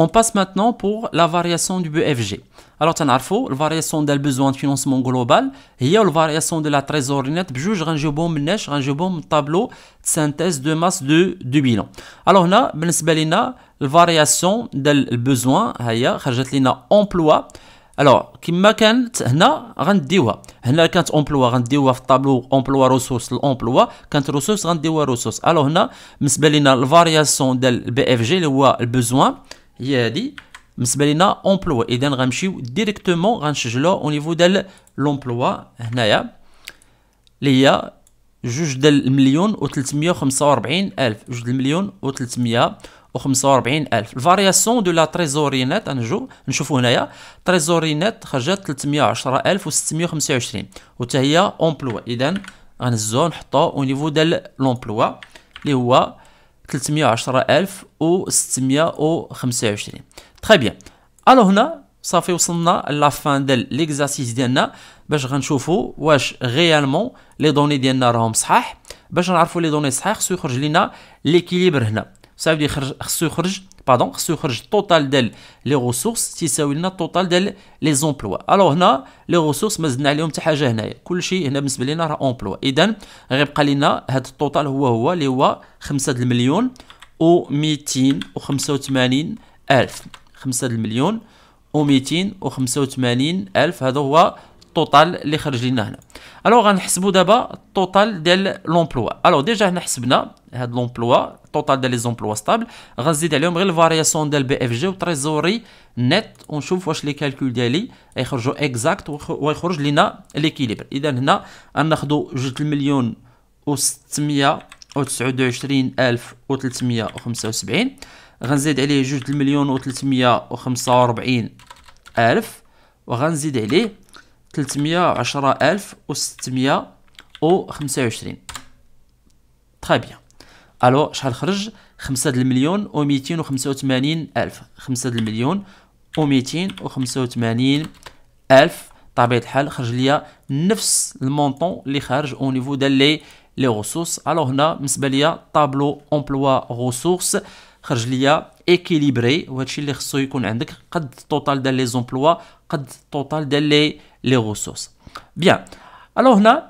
On passe maintenant pour la variation du BFG. Alors, tu as la variation des besoins de financement global, et la variation de la trésorerie nette, juge un bon neige, un tableau de synthèse de masse de, de bilan. Alors, là, la variation du besoin, il y a emploi. Alors, comme quand on a un déwa, on a un emploi, un déwa tableau, emploi, ressources, emploi, quand ressources, un déwa ressources. Alors, on a la variation du BFG, le besoin. هي هادي بالنسبه لينا امبلوا اذا غنمشيو ديريكتومون غنسجلو او نيفو ديال لومبلوا هنايا اللي هي جوج ديال المليون و 345 الف جوج المليون و 300 45 الف الفارياسيون دو لا تريزوري نت انجو نشوفو هنايا تريزوري نت خرجت 310 الف و 625 وتا هي امبلوا اذا غنزو نحطو او نيفو ديال لومبلوا اللي هو 361625 تري بيان الو هنا صافي وصلنا لا فان ديال ليكزاسيس ديالنا باش غنشوفوا واش غيالمون لي دوني ديالنا راهم صحاح باش نعرفوا لي دوني صحاح خصو يخرج لينا ليكيليبر هنا صافي يخرج خصو يخرج بادون خصو يخرج التوتال ديال لي غوسورس تيساوي لنا التوتال ديال لي زومبلوا الو هنا لي غوسورس ما زدنا عليهم حتى حاجه هنايا كلشي هنا بالنسبه لنا راه امبلوا اذا غيبقى لنا هاد التوتال هو هو اللي هو 5 المليون و وثمانين الف 5 المليون و وثمانين الف هذا هو التوتال اللي خرج لنا هنا الو غنحسبوا دابا التوتال ديال لومبلوا الو ديجا هنا حسبنا هاد لومبلوا طوطال ديال لي زومبلوا ستابل غنزيد عليهم غير الفارياسيون ديال بي اف جي وتريزوري نت ونشوف واش لي كالكول ديالي يخرجوا اكزاكت ويخرج لينا ليكيليبر اذا هنا ناخذ جوج مليون و 629375 غنزيد عليه جوج مليون و345 الف وغنزيد عليه 310625 تري بيان الو شحال خرج 5 المليون و 285 الف 5 المليون و 285 الف بطبيعه الحال خرج ليا نفس المونطون اللي خارج او نيفو ديال لي لي غوسوس الو هنا بالنسبه ليا طابلو امبلوا غوسوس خرج ليا اكيليبري وهادشي اللي خصو يكون عندك قد التوتال ديال لي زومبلوا قد التوتال ديال لي لي غوسورس بيان الو هنا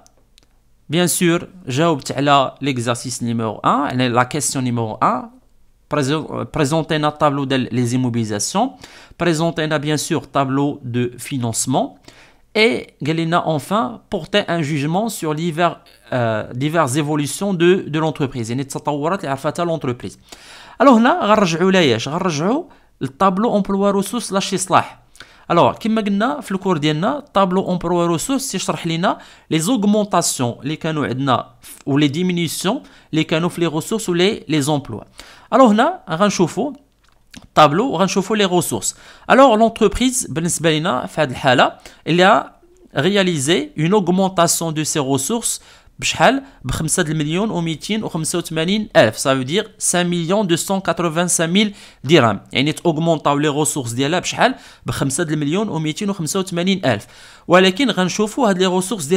Bien sûr, j'ai obtenu l'exercice numéro 1, la question numéro 1, euh, présenter un tableau des immobilisations, immobilisations, présenter bien sûr tableau de financement et enfin porter un jugement sur divers, euh, diverses évolutions de, de l'entreprise. l'entreprise. Alors là, le tableau emploi ressources, la alors comme on le tableau on ressources c'est expliquer nous les augmentations les nous ou les diminutions les canaux les ressources ou les emplois alors là on va le tableau on les ressources alors l'entreprise Benisbalina le elle a réalisé une augmentation de ses ressources 5.285.000 ça veut dire 5 285 dirhams et nous les ressources de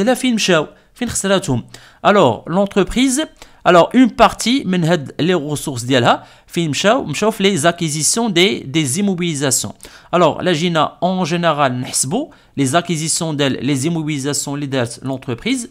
la ressources alors l'entreprise alors une partie de ressources les acquisitions des immobilisations alors la Gina en général les acquisitions des les immobilisations de l'entreprise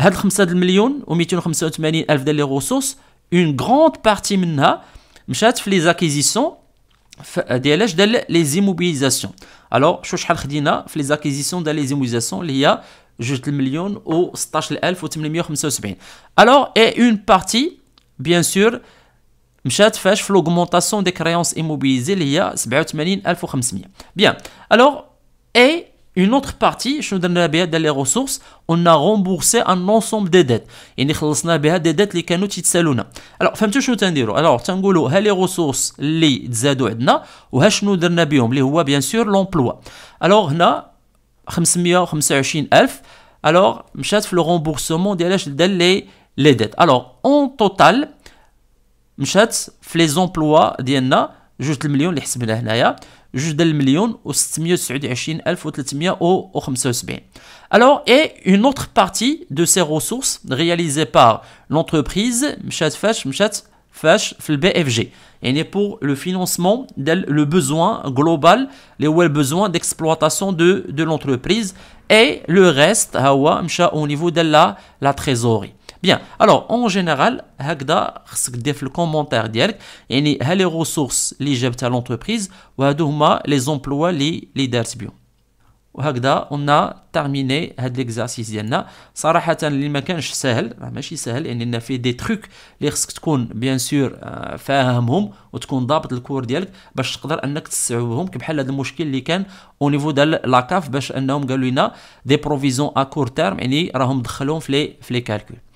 1,5 million, une grande partie d'entre M.Chad les acquisitions, les immobilisations. Alors, je suis les acquisitions, les immobilisations, il y a juste millions Alors, et une partie, bien sûr, M.Chad l'augmentation des créances immobilisées, Bien. Alors, et une autre partie, nous ressources, on a remboursé un ensemble de dettes. Et nous avons des dettes qui nous ont Alors, vous alors, je les ressources qui nous ont et nous avons bien sûr, l'emploi. Alors, nous avons le remboursement des dettes. Alors, en total, nous avons les emplois, juste le million, alors, et une autre partie de ces ressources réalisées par l'entreprise Mchat Fash Mchat BFG. Et pour le financement, le besoin global, les besoins d'exploitation de, de l'entreprise et le reste, au niveau de la, la trésorerie. بيان الوغ اون جينيرال هكذا خصك دير في الكومونتير ديالك يعني ها لي ريسورس اللي جابتها لونتربريز وهادو هما لي زومبلوا اللي لي دارت بيهم وهكذا قلنا تيرميني هاد ليكزارسيس ديالنا صراحه اللي ما كانش ساهل راه ماشي ساهل يعني لنا فيه دي تروك اللي خصك تكون بيان سور فاهمهم وتكون ضابط الكور ديالك باش تقدر انك تستوعبهم بحال هذا المشكل اللي كان او نيفو ديال لاكاف باش انهم قالوا لنا دي بروفيزيون ا كور تيرم يعني راهم دخلوهم في لي في لي كالكول